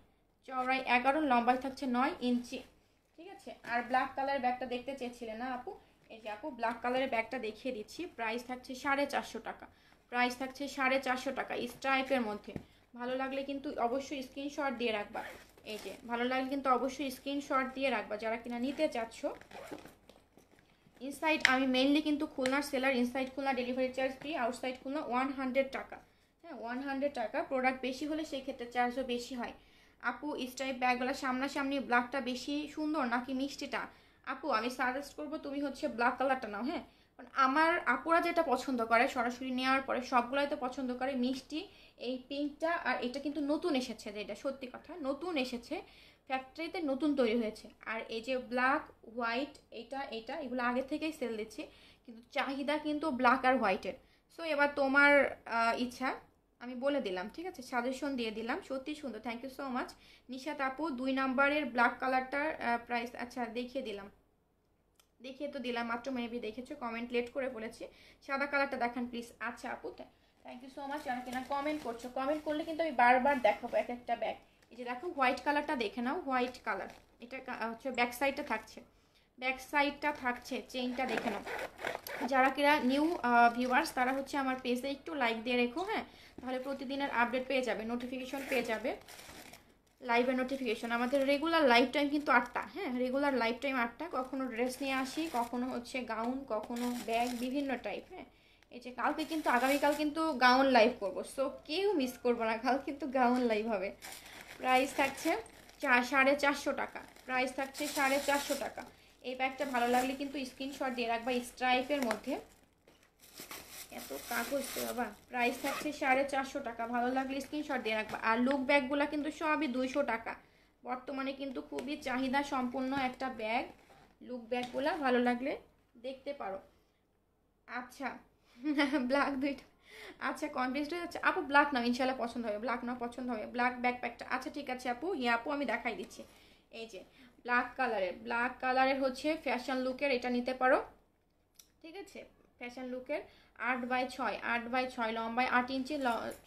চড়াই এগারো লম্বাই থাকছে নয় ইঞ্চি ঠিক আছে আর ব্ল্যাক কালারের ব্যাগটা দেখতে চেয়েছিলেন না আপু এই যে আপু ব্ল্যাক কালারের ব্যাগটা দেখিয়ে দিচ্ছি প্রাইস থাকছে সাড়ে চারশো টাকা প্রাইস থাকছে সাড়ে চারশো টাকা স্ট্রাইপের মধ্যে ভালো লাগলে কিন্তু অবশ্যই স্ক্রিনশট দিয়ে রাখবা এই যে ভালো লাগলে কিন্তু অবশ্যই স্ক্রিনশট দিয়ে রাখবা যারা কিনা নিতে চাচ্ছ ইনসাইড আমি মেনলি কিন্তু খুলনার seller inside Khulna delivery charge free outside Khulna one hundred টাকা হ্যাঁ ওয়ান হান্ড্রেড টাকা প্রোডাক্ট বেশি হলে সেই ক্ষেত্রে চার্জও বেশি হয় আপু স্ট্রাইপ ব্যাগগুলো সামনাসামনি ব্ল্যাকটা বেশি সুন্দর নাকি মিষ্টিটা আপু আমি সাজেস্ট করব তুমি হচ্ছে ব্ল্যাক কালারটা নাও হ্যাঁ কারণ আমার আপুরা যেটা পছন্দ করে সরাসরি নেওয়ার পরে সবগুলাই তো পছন্দ করে মিষ্টি এই পিঙ্কটা আর এটা কিন্তু নতুন এসেছে যে এটা সত্যি কথা নতুন এসেছে ফ্যাক্টরিতে নতুন তৈরি হয়েছে আর এই যে ব্ল্যাক হোয়াইট এটা এটা এগুলো আগে থেকেই সেল দিচ্ছে কিন্তু চাহিদা কিন্তু ব্ল্যাক আর হোয়াইটের সো এবার তোমার ইচ্ছা আমি বলে দিলাম ঠিক আছে সাজেশন দিয়ে দিলাম সত্যি সুন্দর thank you so much Nishat আপু দুই নাম্বারের ব্ল্যাক কালারটার প্রাইস আচ্ছা দেখিয়ে দিলাম দেখিয়ে তো দিলাম মাত্র মেবি দেখেছো কমেন্ট লেট করে বলেছি সাদা কালারটা দেখান প্লিজ আচ্ছা আপু থ্যাংক ইউ সো মাচ যারা কিনা কমেন্ট করছো কমেন্ট করলে কিন্তু আমি বারবার দেখাবো এক একটা ব্যাগ এই যে দেখো হোয়াইট কালারটা দেখে নাও হোয়াইট কালার এটা হচ্ছে ব্যাক সাইডটা থাকছে ব্যাক সাইডটা থাকছে চেইনটা দেখে নাও যারা কিনা নিউ ভিউয়ার্স তারা হচ্ছে আমার পেজে একটু লাইক দিয়ে রেখো হ্যাঁ তাহলে প্রতিদিনের আপডেট পেয়ে যাবে নোটিফিকেশন পেয়ে যাবে লাইভের নোটিফিকেশন আমাদের রেগুলার লাইভ টাইম কিন্তু আটটা হ্যাঁ রেগুলার লাইভ টাইম আটটা কখনো ড্রেস নিয়ে আসি কখনো হচ্ছে গাউন কখনো ব্যাগ বিভিন্ন টাইপ হ্যাঁ এই যে কালকে কিন্তু আগামীকাল কিন্তু গাউন লাইভ করব সো কেউ মিস করবো না কাল কিন্তু গাউন লাইভ হবে প্রাইস থাকছে চা সাড়ে চারশো টাকা প্রাইস থাকছে সাড়ে চারশো টাকা এই ব্যাগটা ভালো লাগলে কিন্তু স্ক্রিনশট দিয়ে রাখবা স্ট্রাইপের মধ্যে এত কাগজ তো বাবা প্রাইস থাকছে সাড়ে চারশো টাকা ভালো লাগলে স্ক্রিনশট দিয়ে রাখবা আর লুক ব্যাগগুলো কিন্তু সবই দুইশো টাকা বর্তমানে কিন্তু খুবই চাহিদা সম্পূর্ণ একটা ব্যাগ লুক ব্যাগগুলো ভালো লাগলে দেখতে পারো আচ্ছা ব্ল্যাক [laughs] দুইটা আচ্ছা কনভিন্সড হয়ে যাচ্ছে আপু ব্ল্যাক নাও ইনশাল্লাহ পছন্দ হবে ব্ল্যাক নাও পছন্দ হবে ব্ল্যাক প্যাকটা আচ্ছা ঠিক আছে আপু হ্যাঁ আপু আমি দেখাই দিচ্ছি এই যে ব্ল্যাক কালারের ব্ল্যাক কালারের হচ্ছে ফ্যাশন লুকের এটা নিতে পারো ঠিক আছে ফ্যাশন লুকের আট বাই ছয় আট বাই ছয় লম্বায় আট ইঞ্চি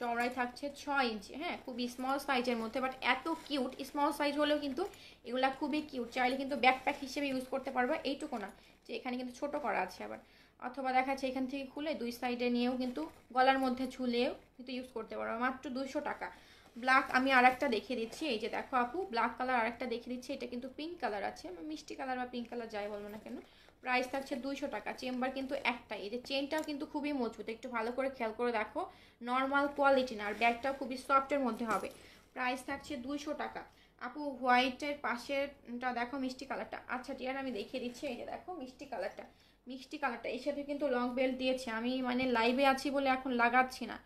চওড়ায় থাকছে ছয় ইঞ্চি হ্যাঁ খুবই স্মল সাইজের মধ্যে বাট এত কিউট স্মল সাইজ হলেও কিন্তু এগুলা খুবই কিউট চাইলে কিন্তু ব্যাকপ্যাক হিসেবে ইউজ করতে পারবে এইটুকু না যে এখানে কিন্তু ছোট করা আছে আবার অথবা দেখা যাচ্ছে এখান থেকে খুলে দুই সাইডে নিয়েও কিন্তু গলার মধ্যে ঝুলেও কিন্তু ইউজ করতে পারবে মাত্র দুশো টাকা ব্ল্যাক আমি আর একটা দেখিয়ে দিচ্ছি এই যে দেখো আপু ব্ল্যাক কালার আর একটা দেখে দিচ্ছি এটা কিন্তু পিঙ্ক কালার আছে মিষ্টি কালার বা পিঙ্ক কালার যাই বলবো না কেন প্রাইস থাকছে দুইশো টাকা চেম্বার কিন্তু একটাই এই যে চেনটাও কিন্তু খুবই মজবুত একটু ভালো করে খেয়াল করে দেখো নর্মাল কোয়ালিটি না আর ব্যাগটাও খুবই সফটের মধ্যে হবে প্রাইস থাকছে দুইশো টাকা আপু হোয়াইটের পাশেরটা দেখো মিষ্টি কালারটা আচ্ছা টিয়ার আমি দেখিয়ে দিচ্ছি এই যে দেখো মিষ্টি কালারটা মিষ্টি কালারটা এর সাথে কিন্তু লং বেল্ট দিয়েছে আমি মানে লাইভে আছি বলে এখন লাগাচ্ছি না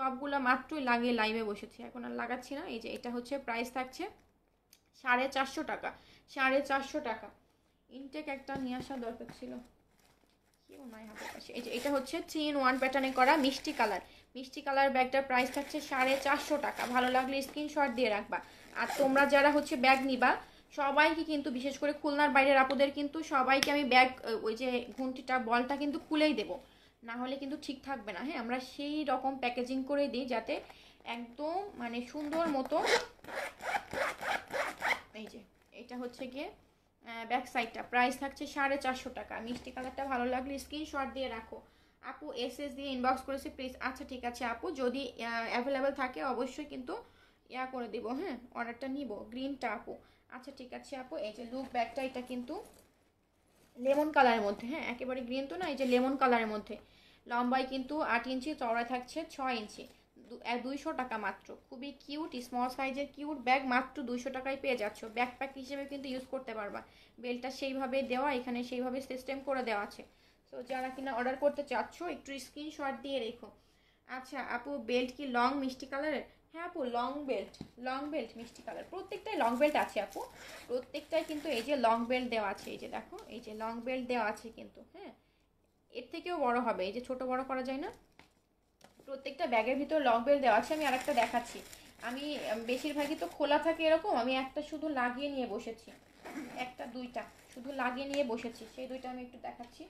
টপগুলো মাত্রই লাগিয়ে লাইভে বসেছি এখন আর লাগাচ্ছি না এই যে এটা হচ্ছে প্রাইস থাকছে সাড়ে চারশো টাকা সাড়ে চারশো টাকা ইনটেক একটা নিয়ে আসা দরকার ছিল কেউ নাই হাতের কাছে এই যে এটা হচ্ছে থ্রি ইন ওয়ান প্যাটার্নে করা মিষ্টি কালার মিষ্টি কালার ব্যাগটার প্রাইস থাকছে সাড়ে চারশো টাকা ভালো লাগলে স্ক্রিনশট দিয়ে রাখবা আর তোমরা যারা হচ্ছে ব্যাগ নিবা সবাইকে কিন্তু বিশেষ করে খুলনার বাইরের আপুদের কিন্তু সবাইকে আমি ব্যাগ ওই যে ঘুমটিটা বলটা কিন্তু খুলেই দেবো না হলে কিন্তু ঠিক থাকবে না হ্যাঁ আমরা সেই রকম প্যাকেজিং করে দিই যাতে একদম মানে সুন্দর মতো এই যে এটা হচ্ছে গিয়ে ব্যাক সাইডটা প্রাইস থাকছে সাড়ে চারশো টাকা মিষ্টি কালারটা ভালো লাগলে স্ক্রিনশট দিয়ে রাখো আপু এস এস দিয়ে ইনবক্স করেছে প্লিজ আচ্ছা ঠিক আছে আপু যদি অ্যাভেলেবেল থাকে অবশ্যই কিন্তু ইয়া করে দিব হ্যাঁ অর্ডারটা নিব গ্রিনটা আপু আচ্ছা ঠিক আছে আপু এই যে লুক ব্যাগটা এটা কিন্তু লেমন কালারের মধ্যে হ্যাঁ একেবারে গ্রিন তো না এই যে লেমন কালারের মধ্যে লম্বায় কিন্তু আট ইঞ্চি চওড়ায় থাকছে ছ ইঞ্চি দুইশো টাকা মাত্র খুবই কিউট স্মল সাইজের কিউট ব্যাগ মাত্র দুইশো টাকায় পেয়ে যাচ্ছ ব্যাকপ্যাক হিসেবে কিন্তু ইউজ করতে পারবা বেলটা সেইভাবে দেওয়া এখানে সেইভাবে সিস্টেম করে দেওয়া আছে তো যারা কিনা অর্ডার করতে চাচ্ছ একটু স্ক্রিনশট দিয়ে রেখো আচ্ছা আপু বেল্ট কি লং মিষ্টি কালারের হ্যাঁ আপু লং বেল্ট লং বেল্ট মিষ্টি কালার প্রত্যেকটাই লং বেল্ট আছে আপু প্রত্যেকটাই কিন্তু এই যে লং বেল্ট দেওয়া আছে এই যে দেখো এই যে লং বেল্ট দেওয়া আছে কিন্তু হ্যাঁ এর থেকেও বড় হবে এই যে ছোট বড় করা যায় না প্রত্যেকটা ব্যাগের ভিতর লং বেল্ট দেওয়া আছে আমি আরেকটা দেখাচ্ছি আমি বেশিরভাগই তো খোলা থাকে এরকম আমি একটা শুধু লাগিয়ে নিয়ে বসেছি একটা দুইটা শুধু লাগিয়ে নিয়ে বসেছি সেই দুইটা আমি একটু দেখাচ্ছি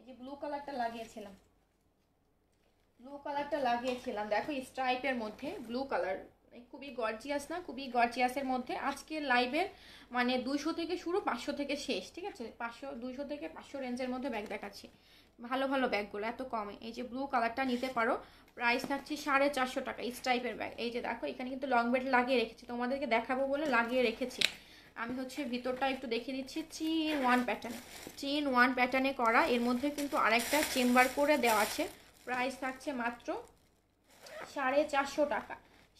এই যে ব্লু কালারটা লাগিয়েছিলাম ব্লু কালারটা লাগিয়েছিলাম দেখো স্ট্রাইপের মধ্যে ব্লু কালার খুবই গর্জিয়াস না খুবই গর্জিয়াসের মধ্যে আজকে লাইভের মানে দুশো থেকে শুরু পাঁচশো থেকে শেষ ঠিক আছে পাঁচশো দুশো থেকে পাঁচশো রেঞ্জের মধ্যে ব্যাগ দেখাচ্ছি ভালো ভালো ব্যাগগুলো এত কমে এই যে ব্লু কালারটা নিতে পারো প্রাইস থাকছে সাড়ে চারশো টাকা স্ট্রাইপের ব্যাগ এই যে দেখো এখানে কিন্তু লং বেল্ট লাগিয়ে রেখেছি তোমাদেরকে দেখাবো বলে লাগিয়ে রেখেছি আমি হচ্ছে ভিতরটা একটু দেখিয়ে দিচ্ছি চিন ওয়ান প্যাটার্ন চিন ওয়ান প্যাটার্নে করা এর মধ্যে কিন্তু আরেকটা চেম্বার করে দেওয়া আছে প্রাইস থাকছে মাত্র সাড়ে চারশো টাকা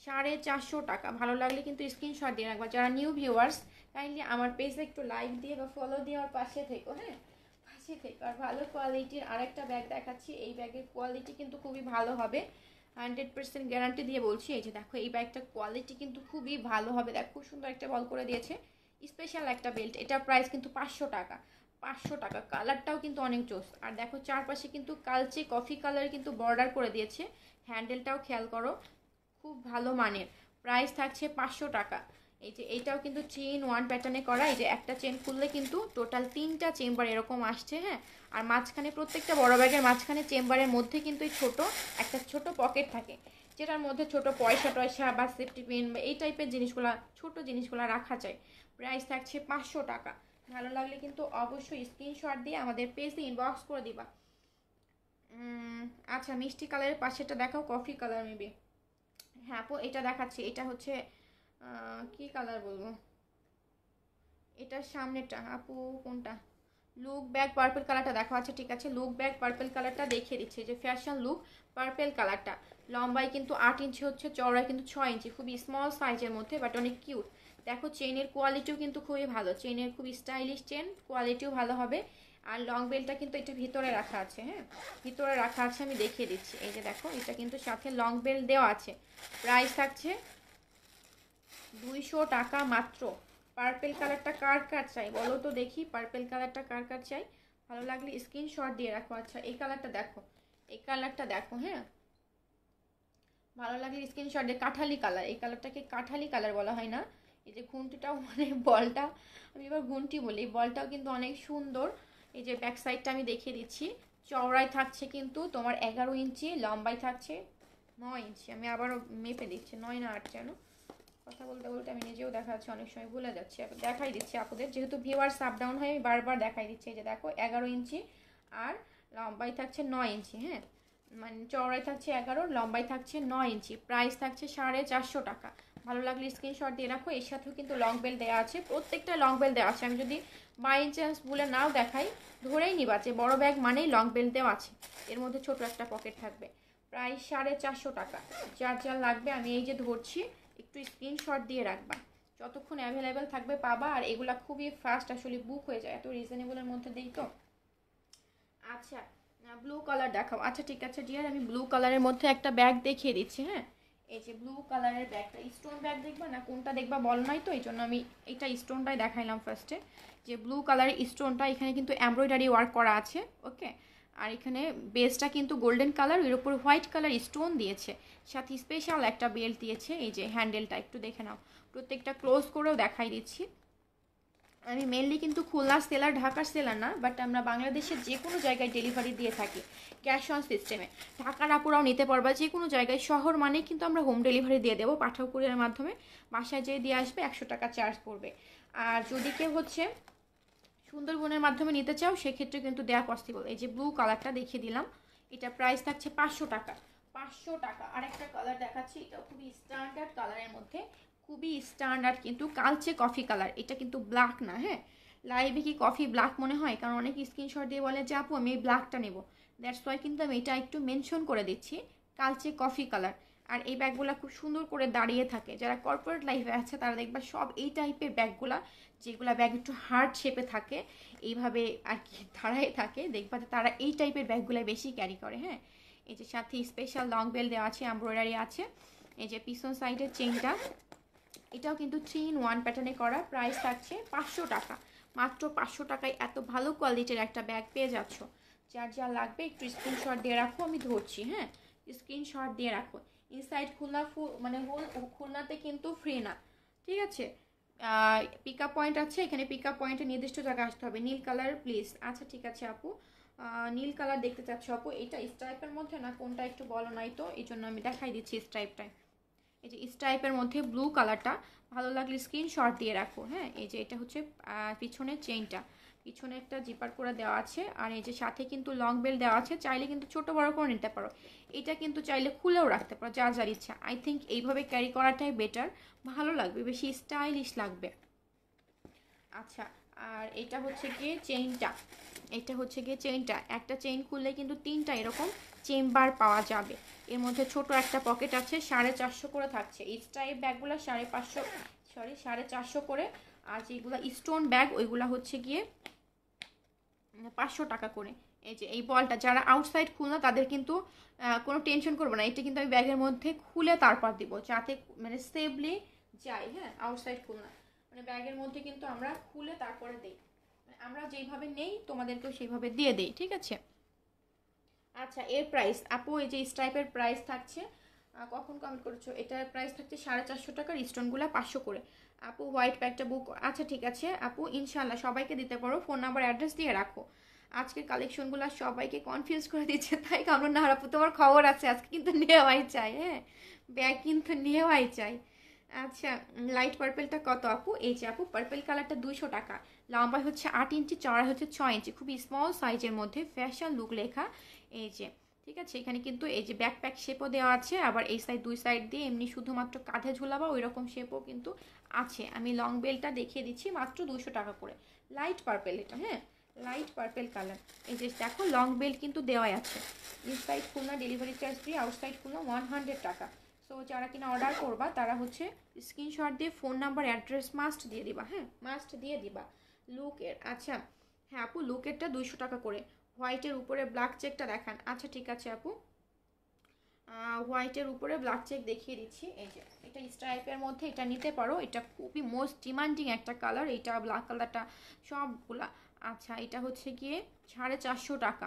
সাড়ে চারশো টাকা ভালো লাগলে কিন্তু স্ক্রিনশট দিয়ে রাখবা যারা নিউ ভিউয়ার্স কাইন্ডলি আমার পেজে একটু লাইক দিয়ে বা ফলো দিয়ে আমার পাশে থেকো হ্যাঁ পাশে থেকো আর ভালো কোয়ালিটির আরেকটা ব্যাগ দেখাচ্ছি এই ব্যাগের কোয়ালিটি কিন্তু খুবই ভালো হবে হান্ড্রেড পার্সেন্ট গ্যারান্টি দিয়ে বলছি এই যে দেখো এই ব্যাগটার কোয়ালিটি কিন্তু খুবই ভালো হবে দেখো খুব সুন্দর একটা বল করে দিয়েছে স্পেশাল একটা বেল্ট এটার প্রাইস কিন্তু পাঁচশো টাকা পাঁচশো টাকা কালারটাও কিন্তু অনেক চোস আর দেখো চারপাশে কিন্তু কালচে কফি কালার কিন্তু বর্ডার করে দিয়েছে হ্যান্ডেলটাও খেয়াল করো খুব ভালো মানের প্রাইস থাকছে পাঁচশো টাকা এই যে এইটাও কিন্তু চেন ওয়ান প্যাটার্নে করা এই যে একটা চেন খুললে কিন্তু টোটাল তিনটা চেম্বার এরকম আসছে হ্যাঁ আর মাঝখানে প্রত্যেকটা বড় ব্যাগের মাঝখানে চেম্বারের মধ্যে কিন্তু এই ছোটো একটা ছোট পকেট থাকে যেটার মধ্যে ছোট পয়সা টয়সা বা সেফটি পেন বা এই টাইপের জিনিসগুলো ছোট জিনিসগুলো রাখা যায় প্রাইস থাকছে পাঁচশো টাকা ভালো লাগলে কিন্তু অবশ্যই স্ক্রিনশট দিয়ে আমাদের পেজে ইনবক্স করে দিবা আচ্ছা মিষ্টি কালারের পাশেটা দেখাও কফি কালার মেবি হ্যাঁ আপু এটা দেখাচ্ছি এটা হচ্ছে কি কালার বলবো এটার সামনেটা আপু কোনটা লুক ব্যাগ পার্পেল কালারটা দেখা আচ্ছা ঠিক আছে লুক ব্যাগ পার্পেল কালারটা দেখিয়ে দিচ্ছে যে ফ্যাশন লুক পার্পেল কালারটা লম্বায় কিন্তু আট ইঞ্চি হচ্ছে চড়াই কিন্তু ছয় ইঞ্চি খুবই স্মল সাইজের মধ্যে বাট অনেক কিউট দেখো চেনের কোয়ালিটিও কিন্তু খুবই ভালো চেনের খুব স্টাইলিশ চেন কোয়ালিটিও ভালো হবে আর লং বেলটা কিন্তু এটা ভিতরে রাখা আছে হ্যাঁ ভিতরে রাখা আছে আমি দেখিয়ে দিচ্ছি এই যে দেখো এটা কিন্তু সাথে লং বেল দেওয়া আছে প্রাইস থাকছে দুইশো টাকা মাত্র পার্পেল কালারটা কার কার চাই বলো তো দেখি পার্পেল কালারটা কার কার চাই ভালো লাগলে স্ক্রিনশট দিয়ে রাখো আচ্ছা এই কালারটা দেখো এই কালারটা দেখো হ্যাঁ ভালো লাগলে স্ক্রিনশট দিয়ে কাঁঠালি কালার এই কালারটাকে কাঁঠালি কালার বলা হয় না এই যে ঘুমটিটাও [laughs] মানে বলটা আমি এবার ঘুমটি বলি বলটাও কিন্তু অনেক সুন্দর এই যে ব্যাক সাইডটা আমি দেখিয়ে দিচ্ছি চওড়ায় থাকছে কিন্তু তোমার এগারো ইঞ্চি লম্বায় থাকছে নয় ইঞ্চি আমি আবারও মেপে দিচ্ছি নয় না আট যেন কথা বলতে বলতে আমি নিজেও দেখা যাচ্ছে অনেক সময় ভুলে যাচ্ছি দেখাই দিচ্ছি আপনাদের যেহেতু ভিওয়ার্স আপ ডাউন হয় আমি বারবার দেখাই দিচ্ছি এই যে দেখো এগারো ইঞ্চি আর লম্বাই থাকছে নয় ইঞ্চি হ্যাঁ মানে চওড়ায় থাকছে এগারো লম্বাই থাকছে নয় ইঞ্চি প্রাইস থাকছে সাড়ে চারশো টাকা ভালো লাগলে স্ক্রিনশট দিয়ে রাখো এর সাথেও কিন্তু লং বেল দেওয়া আছে প্রত্যেকটা লং বেল দেওয়া আছে আমি যদি বাই চান্স বলে নাও দেখাই ধরেই নিবা যে বড় ব্যাগ মানেই লং বেল দেওয়া আছে এর মধ্যে ছোট একটা পকেট থাকবে প্রায় সাড়ে চারশো টাকা যার যার লাগবে আমি এই যে ধরছি একটু স্ক্রিনশট দিয়ে রাখবা যতক্ষণ অ্যাভেলেবেল থাকবে পাবা আর এগুলা খুবই ফাস্ট আসলে বুক হয়ে যায় এত রিজনেবলের মধ্যে দিই তো আচ্ছা ব্লু হ্যাঁ, কালার দেখাও আচ্ছা ঠিক আছে ডিয়ার আমি ব্লু কালারের মধ্যে একটা ব্যাগ দেখিয়ে দিচ্ছি হ্যাঁ এই যে ব্লু কালারের ব্যাগটা স্টোন ব্যাগ দেখবা না কোনটা দেখবা বল নাই তো এই জন্য আমি এটা স্টোনটাই দেখাইলাম ফার্স্টে যে ব্লু কালারের স্টোনটা এখানে কিন্তু এমব্রয়ডারি ওয়ার্ক করা আছে ওকে আর এখানে বেসটা কিন্তু গোল্ডেন কালার এর উপর হোয়াইট কালার স্টোন দিয়েছে সাথে স্পেশাল একটা বেল্ট দিয়েছে এই যে হ্যান্ডেলটা একটু দেখে নাও প্রত্যেকটা ক্লোজ করেও দেখাই দিচ্ছি আমি মেনলি কিন্তু খুলনা সেলার ঢাকার সেলার না বাট আমরা বাংলাদেশের যে কোনো জায়গায় ডেলিভারি দিয়ে থাকি ক্যাশ অন সিস্টেমে ঢাকার আপুরাও নিতে পারবা যে কোনো জায়গায় শহর মানে কিন্তু আমরা হোম ডেলিভারি দিয়ে দেবো পাঠাও কুরিয়ারের মাধ্যমে বাসায় যেয়ে দিয়ে আসবে একশো টাকা চার্জ পড়বে আর যদি কেউ হচ্ছে সুন্দরবনের মাধ্যমে নিতে চাও সেক্ষেত্রে কিন্তু দেয়া পসিবল এই যে ব্লু কালারটা দেখিয়ে দিলাম এটা প্রাইস থাকছে পাঁচশো টাকা পাঁচশো টাকা আরেকটা কালার দেখাচ্ছি এটা খুবই স্ট্যান্ডার্ড কালারের মধ্যে খুবই স্ট্যান্ডার্ড কিন্তু কালচে কফি কালার এটা কিন্তু ব্ল্যাক না হ্যাঁ লাইভে কি কফি ব্ল্যাক মনে হয় কারণ অনেক স্ক্রিনশট দিয়ে বলে যে আপু আমি এই ব্ল্যাকটা নেব দ্যাটস ওয়াই কিন্তু আমি এটা একটু মেনশন করে দিচ্ছি কালচে কফি কালার আর এই ব্যাগগুলো খুব সুন্দর করে দাঁড়িয়ে থাকে যারা কর্পোরেট লাইফে আছে তারা দেখবা সব এই টাইপের ব্যাগগুলা যেগুলো ব্যাগ একটু হার্ড শেপে থাকে এইভাবে আর কি [laughs] দাঁড়ায় থাকে দেখবা তারা এই টাইপের ব্যাগগুলো বেশি ক্যারি করে হ্যাঁ এই যে সাথে স্পেশাল লং বেল দেওয়া আছে এমব্রয়ডারি আছে এই যে পিছন সাইডের চেনটা এটাও কিন্তু থ্রি ইন ওয়ান প্যাটার্নে করা প্রাইস থাকছে পাঁচশো টাকা মাত্র পাঁচশো টাকায় এত ভালো কোয়ালিটির একটা ব্যাগ পেয়ে যাচ্ছ যার যা লাগবে একটু স্ক্রিনশট দিয়ে রাখো আমি ধরছি হ্যাঁ স্ক্রিনশট দিয়ে রাখো ইনসাইড খুলনা ফু মানে হোল খুলনাতে কিন্তু ফ্রি না ঠিক আছে পিক আপ পয়েন্ট আছে এখানে পিক আপ পয়েন্টে নির্দিষ্ট জায়গায় আসতে হবে নীল কালার প্লিজ আচ্ছা ঠিক আছে আপু নীল কালার দেখতে চাচ্ছ আপু এটা স্ট্রাইপের মধ্যে না কোনটা একটু বলো নাই তো এই জন্য আমি দেখাই দিচ্ছি স্ট্রাইপটায় এই যে স্টাইপের মধ্যে ব্লু কালারটা ভালো লাগলে স্ক্রিনশট দিয়ে রাখো হ্যাঁ এই যে এটা হচ্ছে পিছনের চেইনটা একটা জিপার করে দেওয়া আছে আর এই যে সাথে কিন্তু লং বেল দেওয়া আছে চাইলে কিন্তু ছোট বড় করে নিতে পারো এটা কিন্তু চাইলে খুলেও রাখতে পারো যা যার ইচ্ছা আই থিঙ্ক এইভাবে ক্যারি করাটাই বেটার ভালো লাগবে বেশি স্টাইলিশ লাগবে আচ্ছা আর এটা হচ্ছে গিয়ে চেইনটা এটা হচ্ছে গিয়ে চেইনটা একটা চেইন খুললে কিন্তু তিনটা এরকম চেম্বার পাওয়া যাবে এর মধ্যে ছোট একটা পকেট আছে সাড়ে চারশো করে থাকছে এই এই ব্যাগগুলো সাড়ে পাঁচশো সরি সাড়ে চারশো করে আর যেগুলো স্টোন ব্যাগ ওইগুলো হচ্ছে গিয়ে পাঁচশো টাকা করে এই যে এই বলটা যারা আউটসাইড খুলনা তাদের কিন্তু কোনো টেনশন করবে না এটা কিন্তু আমি ব্যাগের মধ্যে খুলে তারপর দিব যাতে মানে সেফলি যাই হ্যাঁ আউটসাইড খুলনা মানে ব্যাগের মধ্যে কিন্তু আমরা খুলে তারপরে দিই মানে আমরা যেইভাবে নেই তোমাদেরকেও সেইভাবে দিয়ে দিই ঠিক আছে আচ্ছা এর প্রাইস আপু এই যে স্ট্রাইপের প্রাইস থাকছে কখন কমেন্ট করেছো এটার প্রাইস থাকছে সাড়ে চারশো টাকার স্টোনগুলো পাঁচশো করে আপু হোয়াইট প্যাকটা বুক আচ্ছা ঠিক আছে আপু ইনশাল্লাহ সবাইকে দিতে পারো ফোন নাম্বার অ্যাড্রেস দিয়ে রাখো আজকের কালেকশনগুলো সবাইকে কনফিউজ করে দিচ্ছে তাই কামরুন না আপু তোমার খবর আছে আজকে কিন্তু নেওয়াই চাই হ্যাঁ ব্যাগ কিন্তু নেওয়াই চাই আচ্ছা লাইট পার্পেলটা কত আপু এই যে আপু পার্পেল কালারটা দুইশো টাকা লম্বা হচ্ছে আট ইঞ্চি চড়া হচ্ছে ছয় ইঞ্চি খুবই স্মল সাইজের মধ্যে ফ্যাশন লুক লেখা এই যে ঠিক আছে এখানে কিন্তু এই যে ব্যাকপ্যাক শেপও দেওয়া আছে আবার এই সাইড দুই সাইড দিয়ে এমনি শুধুমাত্র কাঁধে ঝুলাবা ওই রকম শেপও কিন্তু আছে আমি লং বেলটা দেখিয়ে দিচ্ছি মাত্র দুশো টাকা করে লাইট পার্পেল এটা হ্যাঁ লাইট পার্পেল কালার এই যে দেখো লং বেল্ট কিন্তু দেওয়াই আছে inside Khulna delivery charge free outside Khulna one hundred টাকা সো যারা কিনা অর্ডার করবা তারা হচ্ছে স্ক্রিনশট দিয়ে ফোন নাম্বার অ্যাড্রেস মাস্ট দিয়ে দিবা হ্যাঁ মাস্ট দিয়ে দিবা লুকের আচ্ছা হ্যাঁ আপু লুকেরটা দুইশো টাকা করে হোয়াইটের উপরে ব্ল্যাক চেকটা দেখান আচ্ছা ঠিক আছে আপু হোয়াইটের উপরে ব্ল্যাক চেক দেখিয়ে দিচ্ছি এই যে এটা স্ট্রাইপের মধ্যে এটা নিতে পারো এটা খুবই মোস্ট ডিমান্ডিং একটা কালার এটা ব্ল্যাক কালারটা সবগুলা আচ্ছা এটা হচ্ছে গিয়ে সাড়ে চারশো টাকা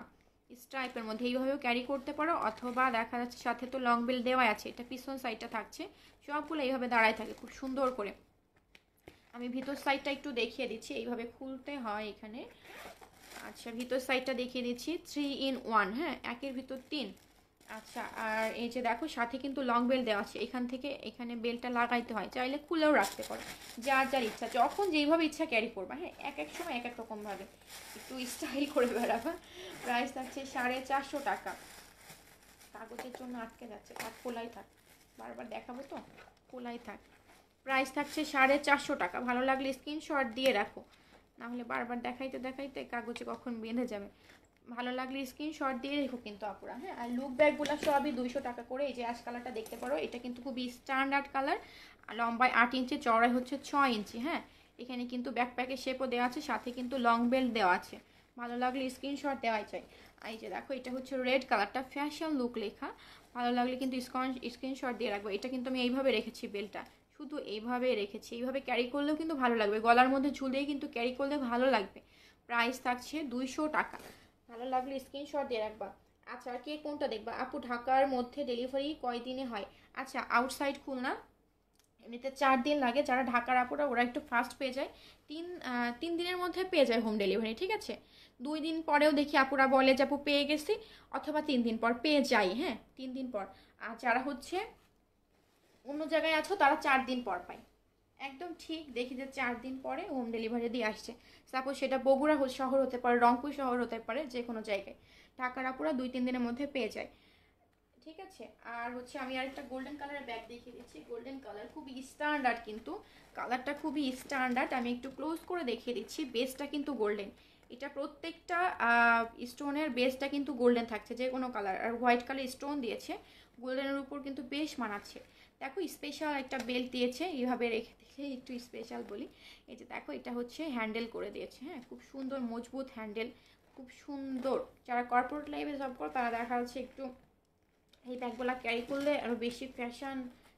স্ট্রাইপের মধ্যে এইভাবেও ক্যারি করতে পারো অথবা দেখা যাচ্ছে সাথে তো লং বেল দেওয়াই আছে এটা পিছন সাইডটা থাকছে সবগুলো এইভাবে দাঁড়ায় থাকে খুব সুন্দর করে আমি ভিতর সাইডটা একটু দেখিয়ে দিচ্ছি এইভাবে খুলতে হয় এখানে আচ্ছা ভিতর সাইডটা দেখিয়ে দিচ্ছি থ্রি ইন ওয়ান হ্যাঁ একের ভিতর তিন আচ্ছা আর এই যে দেখো সাথে কিন্তু লং বেল্ট দেওয়া আছে এখান থেকে এখানে বেলটা লাগাইতে হয় চাইলে খুলেও রাখতে পারো যার যার ইচ্ছা যখন যেইভাবে ইচ্ছা ক্যারি করবা হ্যাঁ এক এক সময় এক এক রকমভাবে একটু স্টাইল করে বেড়াবা প্রাইস থাকছে সাড়ে চারশো টাকা কাগজের জন্য আটকে যাচ্ছে আর খোলাই থাক বারবার দেখাবো তো খোলাই থাক প্রাইস থাকছে সাড়ে চারশো টাকা ভালো লাগলে স্ক্রিনশট দিয়ে রাখো নাহলে বারবার দেখাইতে দেখাইতে কাগজে কখন বেঁধে যাবে ভালো লাগলে স্ক্রিনশট দিয়ে রেখো কিন্তু আপুরা হ্যাঁ আর লুক ব্যাগগুলো সবই দুইশো টাকা করে এই যে অ্যাশ কালারটা দেখতে পারো এটা কিন্তু খুবই স্ট্যান্ডার্ড কালার লম্বায় আট ইঞ্চি চড়াই হচ্ছে ছয় ইঞ্চি হ্যাঁ এখানে কিন্তু ব্যাকপ্যাকের শেপও দেওয়া আছে সাথে কিন্তু লং বেল্ট দেওয়া আছে ভালো লাগলে স্ক্রিনশট দেওয়াই চাই আর এই যে দেখো এটা হচ্ছে রেড কালারটা ফ্যাশন লুক লেখা ভালো লাগলে কিন্তু স্ক্রিনশট দিয়ে রাখবো এটা কিন্তু আমি এইভাবে রেখেছি বেলটা শুধু এইভাবে রেখেছি এইভাবে ক্যারি করলেও কিন্তু ভালো লাগবে গলার মধ্যে ঝুলেই কিন্তু ক্যারি করলে ভালো লাগবে প্রাইস থাকছে দুইশো টাকা ভালো লাগলে স্ক্রিনশট দিয়ে রাখবা আচ্ছা আর কে কোনটা দেখবা আপু ঢাকার মধ্যে ডেলিভারি কয়দিনে হয় আচ্ছা আউটসাইড খুলনা এমনিতে চার দিন লাগে যারা ঢাকার আপুরা ওরা একটু ফাস্ট পেয়ে যায় তিন তিন দিনের মধ্যে পেয়ে যায় হোম ডেলিভারি ঠিক আছে দুই দিন পরেও দেখি আপুরা বলে যে আপু পেয়ে গেছি অথবা তিন দিন পর পেয়ে যাই হ্যাঁ তিন দিন পর আর যারা হচ্ছে অন্য জায়গায় আছো তারা চার দিন পর পায় একদম ঠিক দেখি যে চার দিন পরে হোম ডেলিভারি দিয়ে আসছে সাপোজ সেটা বগুড়া শহর হতে পারে রংপুর শহর হতে পারে যে কোনো জায়গায় ঢাকার আপুরা দুই তিন দিনের মধ্যে পেয়ে যায় ঠিক আছে আর হচ্ছে আমি আর একটা গোল্ডেন কালারের ব্যাগ দেখিয়ে দিচ্ছি গোল্ডেন কালার খুবই স্ট্যান্ডার্ড কিন্তু কালারটা খুবই স্ট্যান্ডার্ড আমি একটু ক্লোজ করে দেখিয়ে দিচ্ছি বেসটা কিন্তু গোল্ডেন এটা প্রত্যেকটা স্টোনের বেসটা কিন্তু গোল্ডেন থাকছে যে কোনো কালার আর হোয়াইট কালার স্টোন দিয়েছে গোল্ডেনের উপর কিন্তু বেশ মানাচ্ছে দেখো স্পেশাল একটা বেল্ট দিয়েছে এইভাবে রেখে রেখে একটু স্পেশাল বলি এই যে দেখো এটা হচ্ছে হ্যান্ডেল করে দিয়েছে হ্যাঁ খুব সুন্দর মজবুত হ্যান্ডেল খুব সুন্দর যারা কর্পোরেট লাইফে জব করো তারা দেখা যাচ্ছে একটু এই ব্যাগগুলো ক্যারি করলে আরও বেশি ফ্যাশন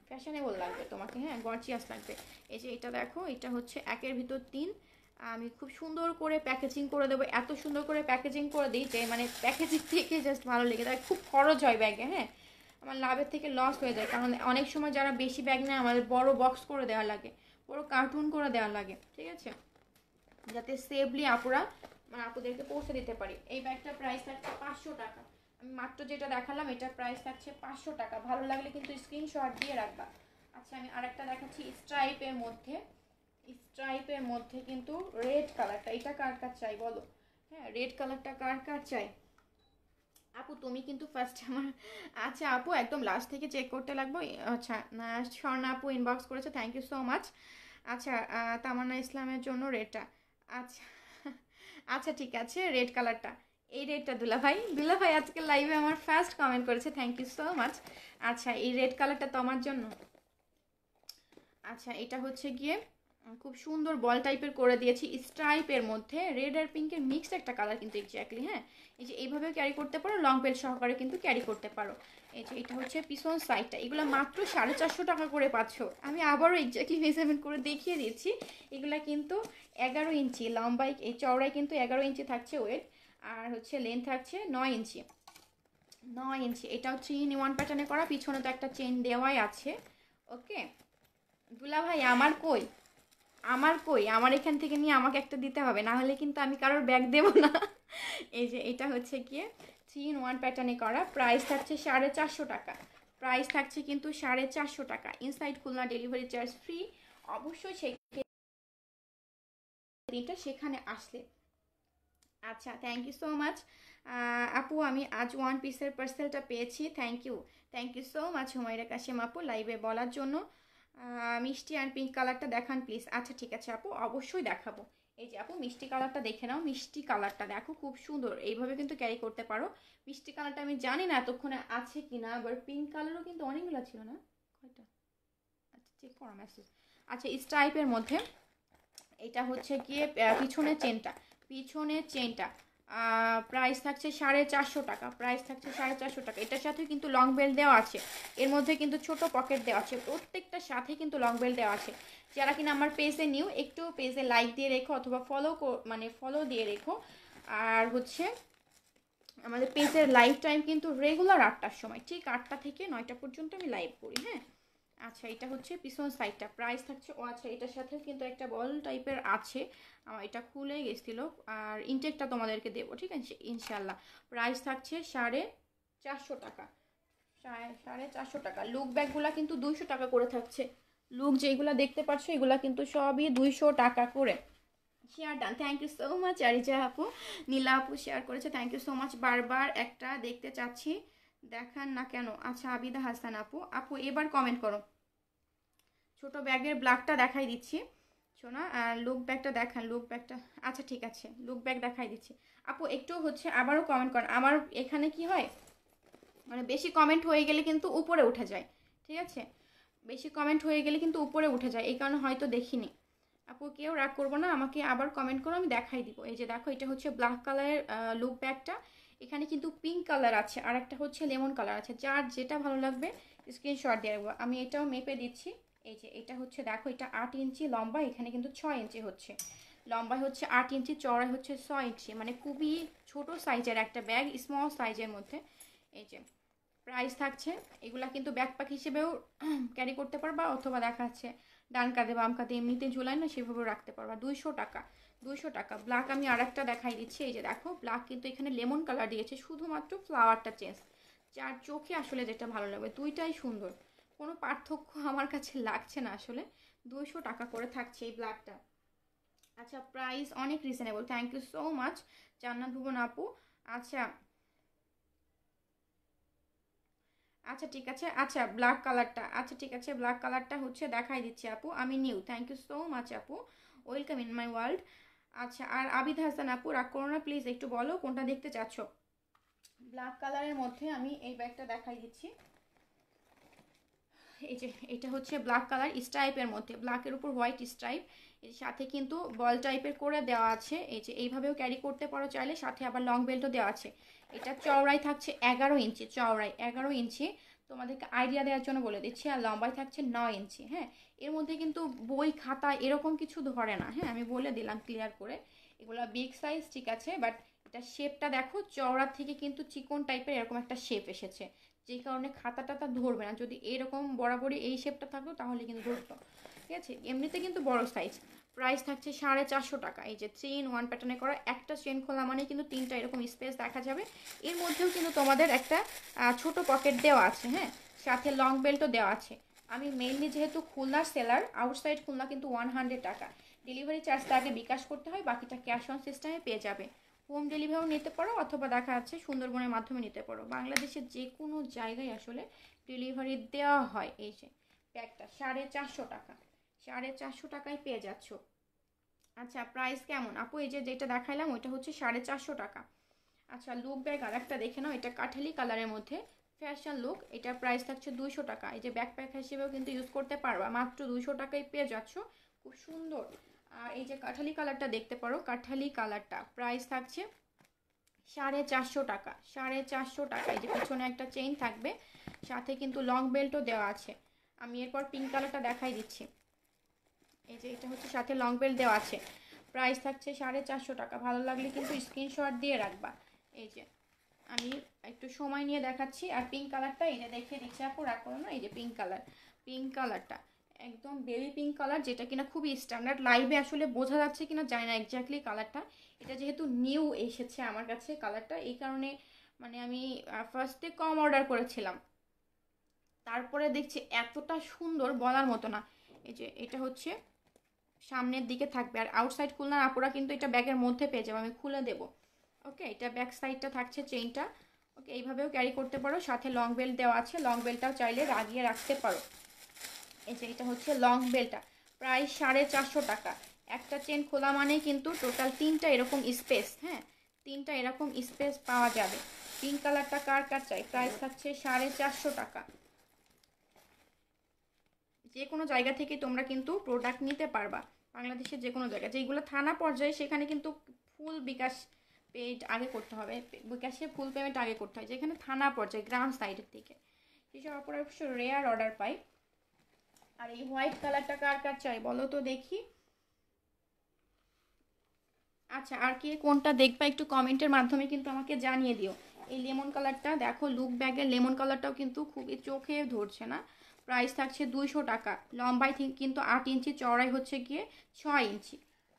ফ্যাশনেবল লাগবে তোমাকে হ্যাঁ গর্জিয়াস লাগবে এই যে এটা দেখো এটা হচ্ছে একের ভিতর তিন আমি খুব সুন্দর করে প্যাকেজিং করে দেবো এত সুন্দর করে প্যাকেজিং করে দিই যে মানে প্যাকেজিং থেকে জাস্ট ভালো লেগে যায় খুব খরচ হয় ব্যাগে হ্যাঁ আমার লাভের থেকে লস হয়ে যায় কারণ অনেক সময় যারা বেশি ব্যাগ নেয় আমাদের বড় বক্স করে দেওয়া লাগে বড় কার্টুন করে দেওয়া লাগে ঠিক আছে যাতে সেফলি আপুরা মানে আপুদেরকে পৌঁছে দিতে পারি এই ব্যাগটার প্রাইস থাকছে পাঁচশো টাকা আমি মাত্র যেটা দেখালাম এটার প্রাইস থাকছে পাঁচশো টাকা ভালো লাগলে কিন্তু স্ক্রিনশট দিয়ে রাখবা আচ্ছা আমি আরেকটা দেখাচ্ছি স্ট্রাইপের মধ্যে স্ট্রাইপের মধ্যে কিন্তু রেড কালারটা এটা কার কার চাই বলো হ্যাঁ রেড কালারটা কার কার চাই আপু তুমি কিন্তু ফার্স্ট আমার আচ্ছা আপু একদম লাস্ট থেকে চেক করতে লাগবো আচ্ছা স্বর্ণা আপু ইনবক্স করেছে থ্যাংক ইউ সো মাচ আচ্ছা তামান্না ইসলামের জন্য রেডটা আচ্ছা আচ্ছা ঠিক আছে রেড কালারটা এই রেডটা দুলাভাই দুলাভাই আজকে লাইভে আমার ফার্স্ট কমেন্ট করেছে থ্যাংক ইউ সো মাচ আচ্ছা এই রেড কালারটা তো আমার জন্য আচ্ছা এটা হচ্ছে গিয়ে খুব সুন্দর বল টাইপের করে দিয়েছি স্ট্রাইপের মধ্যে রেড আর পিঙ্কের মিক্সড একটা কালার কিন্তু এক্স্যাক্টলি হ্যাঁ এই যে এইভাবেও ক্যারি করতে পারো লং বেল্ট সহকারে কিন্তু ক্যারি করতে পারো এই যে এটা হচ্ছে পিছন সাইডটা এগুলো মাত্র সাড়ে চারশো টাকা করে পাচ্ছ আমি আবারও এক্স্যাক্টলি মেজারমেন্ট করে দেখিয়ে দিচ্ছি এগুলা কিন্তু এগারো ইঞ্চি লম্বাই এই চওড়ায় কিন্তু এগারো ইঞ্চি থাকছে ওয়েট আর হচ্ছে লেন্থ থাকছে নয় ইঞ্চি নয় ইঞ্চি এটা হচ্ছে ইন ওয়ান প্যাটার্নে করা পিছনে তো একটা চেন দেওয়াই আছে ওকে দুলা ভাই আমার কই আমার কই আমার এখান থেকে নিয়ে আমাকে একটা দিতে হবে না হলে কিন্তু আমি কারোর ব্যাগ দেব না এই যে এটা হচ্ছে গিয়ে থ্রি ইন ওয়ান প্যাটার্নে করা প্রাইস থাকছে সাড়ে চারশো টাকা প্রাইস থাকছে কিন্তু সাড়ে চারশো টাকা inside Khulna delivery charge free অবশ্যই সেটা সেখানে আসলে আচ্ছা থ্যাংক ইউ সো মাচ আপু আমি আজ ওয়ান পিসের পার্সেলটা পেয়েছি thank you thank you so much Humaira Kashim আপু লাইভে বলার জন্য মিষ্টি আর পিঙ্ক কালারটা দেখান প্লিজ আচ্ছা ঠিক আছে আপু অবশ্যই দেখাবো এই যে আপু মিষ্টি কালারটা দেখে নাও মিষ্টি কালারটা দেখো খুব সুন্দর এইভাবে কিন্তু ক্যারি করতে পারো মিষ্টি কালারটা আমি জানি না এতক্ষণে আছে কি না এবার পিঙ্ক কালারও কিন্তু অনেকগুলো ছিল না কয়টা আচ্ছা চেক করো মেসেজ আচ্ছা স্ট্রাইপের মধ্যে এটা হচ্ছে গিয়ে পিছনের চেনটা পিছনের চেনটা প্রাইস থাকছে সাড়ে চারশো টাকা প্রাইস থাকছে সাড়ে চারশো টাকা এটার সাথে কিন্তু লং বেল্ট দেওয়া আছে এর মধ্যে কিন্তু ছোট পকেট দেওয়া আছে প্রত্যেকটার সাথে কিন্তু লং বেল্ট দেওয়া আছে যারা কিনা আমার পেজে নিউ একটু পেজে লাইক দিয়ে রেখো অথবা ফলো মানে ফলো দিয়ে রেখো আর হচ্ছে আমাদের পেজের লাইফ টাইম কিন্তু রেগুলার আটটার সময় ঠিক আটটা থেকে নয়টা পর্যন্ত আমি লাইভ করি হ্যাঁ আচ্ছা এটা হচ্ছে পিছন সাইডটা প্রাইস থাকছে ও আচ্ছা এটার সাথে কিন্তু একটা বল টাইপের আছে আমার এটা খুলে গেছিলো আর ইনটেকটা তোমাদেরকে দেবো ঠিক আছে ইনশাল্লাহ প্রাইস থাকছে সাড়ে চারশো টাকা সাড়ে চারশো টাকা লুক ব্যাগগুলো কিন্তু দুইশো টাকা করে থাকছে লুক যেগুলো দেখতে পাচ্ছ এগুলো কিন্তু সবই দুইশো টাকা করে share done thank you so much Ariza আপু নীলা আপু শেয়ার করেছে থ্যাংক ইউ সো মাচ বারবার একটা দেখতে চাচ্ছি দেখান না কেন আচ্ছা আবিদা হাসান আপু আপু এবার কমেন্ট করো ছোট ব্যাগের ব্লাকটা দেখাই দিচ্ছি শোনা লুক ব্যাগটা দেখান লুক ব্যাগটা আচ্ছা ঠিক আছে লুক ব্যাগ দেখাই দিচ্ছি আপু একটু হচ্ছে আবারও কমেন্ট করেন আমার এখানে কি হয় মানে বেশি কমেন্ট হয়ে গেলে কিন্তু উপরে উঠে যায় ঠিক আছে বেশি কমেন্ট হয়ে গেলে কিন্তু উপরে উঠে যায় এই কারণে হয়তো দেখিনি আপু কেউ রাগ করবো না আমাকে আবার কমেন্ট করো আমি দেখাই দিব এই যে দেখো এটা হচ্ছে ব্ল্যাক কালারের লুক ব্যাগটা এখানে কিন্তু পিঙ্ক কালার আছে আর একটা হচ্ছে লেমন কালার আছে যার যেটা ভালো লাগবে স্ক্রিনশট দিয়ে রাখবো আমি এটাও মেপে দিচ্ছি এই যে এটা হচ্ছে দেখো এটা আট ইঞ্চি লম্বা এখানে কিন্তু ছয় ইঞ্চি হচ্ছে লম্বায় হচ্ছে আট ইঞ্চি চড়াই হচ্ছে ছয় ইঞ্চি মানে খুবই ছোট সাইজের একটা ব্যাগ স্মল সাইজের মধ্যে এই যে প্রাইস থাকছে এগুলা কিন্তু ব্যাকপ্যাক হিসেবেও ক্যারি করতে পারবা অথবা দেখা যাচ্ছে ডান কাঁধে বাম কাঁধে এমনিতে ঝুলায় না সেভাবেও রাখতে পারবা দুইশো টাকা দুইশো টাকা ব্ল্যাক আমি আর একটা দেখাই দিচ্ছি এই যে দেখো ব্ল্যাক কিন্তু এখানে লেমন কালার দিয়েছে শুধুমাত্র ফ্লাওয়ারটা চেঞ্জ যার চোখে আসলে যেটা ভালো লাগবে দুইটাই সুন্দর কোনো পার্থক্য আমার কাছে লাগছে না আসলে দুইশো টাকা করে থাকছে এই ব্ল্যাকটা আচ্ছা প্রাইস অনেক reasonable thank you so much Jannat Bhuban আপু আচ্ছা আচ্ছা ঠিক আছে আচ্ছা ব্ল্যাক কালারটা আচ্ছা ঠিক আছে ব্ল্যাক কালারটা হচ্ছে দেখাই দিচ্ছি আপু আমি new thank you so much আপু ওয়েলকাম ইন মাই ওয়ার্ল্ড আচ্ছা আর আবিদ হাসান আপু রাগ করো না প্লিজ একটু বলো কোনটা দেখতে চাচ্ছ ব্ল্যাক কালারের মধ্যে আমি এই ব্যাগটা দেখাই দিচ্ছি এই যে এটা হচ্ছে ব্ল্যাক কালার স্ট্রাইপের মধ্যে ব্ল্যাকের উপর হোয়াইট স্ট্রাইপ এর সাথে কিন্তু বল টাইপের করে দেওয়া আছে এই যে এইভাবেও ক্যারি করতে পারো চাইলে সাথে আবার লং বেল্টও দেওয়া আছে এটা চওড়াই থাকছে এগারো ইঞ্চি চওড়াই এগারো ইঞ্চি তোমাদেরকে আইডিয়া দেওয়ার জন্য বলে দিচ্ছি আর লম্বাই থাকছে নয় ইঞ্চি হ্যাঁ এর মধ্যে কিন্তু বই খাতা এরকম কিছু ধরে না হ্যাঁ আমি বলে দিলাম ক্লিয়ার করে এগুলো বিগ সাইজ ঠিক আছে বাট এটা শেপটা দেখো চওড়া থেকে কিন্তু চিকন টাইপের এরকম একটা শেপ এসেছে যে কারণে খাতাটা তা ধরবে না যদি এরকম বরাবরই এই শেপটা থাকতো তাহলে কিন্তু ধরতো ঠিক আছে এমনিতে কিন্তু বড় সাইজ প্রাইস থাকছে সাড়ে চারশো টাকা এই যে চেন ওয়ান প্যাটার্নে করা একটা চেন খোলা মানে কিন্তু তিনটা এরকম স্পেস দেখা যাবে এর মধ্যেও কিন্তু তোমাদের একটা ছোট পকেট দেওয়া আছে হ্যাঁ সাথে লং বেল্টও দেওয়া আছে আমি মেইনলি যেহেতু খুলনার সেলার আউটসাইড খুলনা কিন্তু ওয়ান হান্ড্রেড টাকা ডেলিভারি চার্জটা আগে বিকাশ করতে হয় বাকিটা ক্যাশ অন সিস্টেমে পেয়ে যাবে হোম ডেলিভারিও নিতে পারো অথবা দেখা যাচ্ছে সুন্দরবনের মাধ্যমে নিতে পারো বাংলাদেশের যে কোনো জায়গায় আসলে ডেলিভারি দেওয়া হয় এই যে ব্যাগটা সাড়ে চারশো টাকা সাড়ে চারশো টাকায় পেয়ে যাচ্ছ আচ্ছা প্রাইস কেমন আপু এই যে যেটা দেখাইলাম ওইটা হচ্ছে সাড়ে চারশো টাকা আচ্ছা লুক ব্যাগ আর একটা দেখে নাও এটা কাঠালি কালারের মধ্যে ফ্যাশন লুক এটা প্রাইস থাকছে দুইশো টাকা এই যে ব্যাকপ্যাক হিসেবেও কিন্তু ইউজ করতে পারবা মাত্র দুইশো টাকায় পেয়ে যাচ্ছ খুব সুন্দর আর এই যে কাঠালি কালারটা দেখতে পারো কাঠালি কালারটা প্রাইস থাকছে সাড়ে চারশো টাকা সাড়ে চারশো টাকা এই যে পিছনে একটা চেইন থাকবে সাথে কিন্তু লং বেল্টও দেওয়া আছে আমি এরপর পিঙ্ক কালারটা দেখাই দিচ্ছি এই যে এটা হচ্ছে সাথে লং বেল্ট দেওয়া আছে প্রাইস থাকছে সাড়ে চারশো টাকা ভালো লাগলে কিন্তু স্ক্রিনশট দিয়ে রাখবা এই যে আমি একটু সময় নিয়ে দেখাচ্ছি আর পিঙ্ক কালারটা এই যে দেখে দিচ্ছি আপু রাগ করো না এই যে পিঙ্ক কালার পিঙ্ক কালারটা একদম বেবি পিঙ্ক কালার যেটা কিনা খুবই স্ট্যান্ডার্ড লাইভে আসলে বোঝা যাচ্ছে কিনা জানি না এক্স্যাক্টলি কালারটা এটা যেহেতু নিউ এসেছে আমার কাছে কালারটা এই কারণে মানে আমি ফার্স্টে কম অর্ডার করেছিলাম তারপরে দেখছি এতটা সুন্দর বলার মতো না এই যে এটা হচ্ছে সামনের দিকে থাকবে আর আউটসাইড খুলনার আপুরা কিন্তু এটা ব্যাগের মধ্যে পেয়ে যাবো আমি খুলে দেবো ওকে এটা ব্যাক সাইডটা থাকছে চেইনটা ওকে এইভাবেও ক্যারি করতে পারো সাথে লং বেল্ট দেওয়া আছে লং বেল্টটাও চাইলে রাগিয়ে রাখতে পারো এই যে এটা হচ্ছে লং বেল্টটা প্রায় সাড়ে চারশো টাকা একটা চেন খোলা মানে কিন্তু টোটাল তিনটা এরকম স্পেস হ্যাঁ তিনটা এরকম স্পেস পাওয়া যাবে পিঙ্ক কালারটা কার কার চাই প্রাইস থাকছে সাড়ে চারশো টাকা যে কোনো জায়গা থেকে তোমরা কিন্তু প্রোডাক্ট নিতে পারবা বাংলাদেশের যে কোনো জায়গা যেগুলো থানা পর্যায়ে সেখানে কিন্তু ফুল বিকাশ পেড আগে করতে হবে বিকাশে ফুল পেমেন্ট আগে করতে হয় যেখানে থানা পর্যায়ে গ্রাম সাইডের থেকে সেসব অপর অবশ্য রেয়ার অর্ডার পাই আর এই হোয়াইট কালারটা কার কার চাই বলো তো দেখি আচ্ছা আর কে কোনটা দেখবা একটু কমেন্টের মাধ্যমে কিন্তু আমাকে জানিয়ে দিও এই লেমন কালারটা দেখো লুক ব্যাগের লেমন কালারটাও কিন্তু খুবই চোখে ধরছে না প্রাইস থাকছে দুইশো টাকা লম্বাই কিন্তু আট ইঞ্চি চড়াই হচ্ছে গিয়ে ছয় ইঞ্চি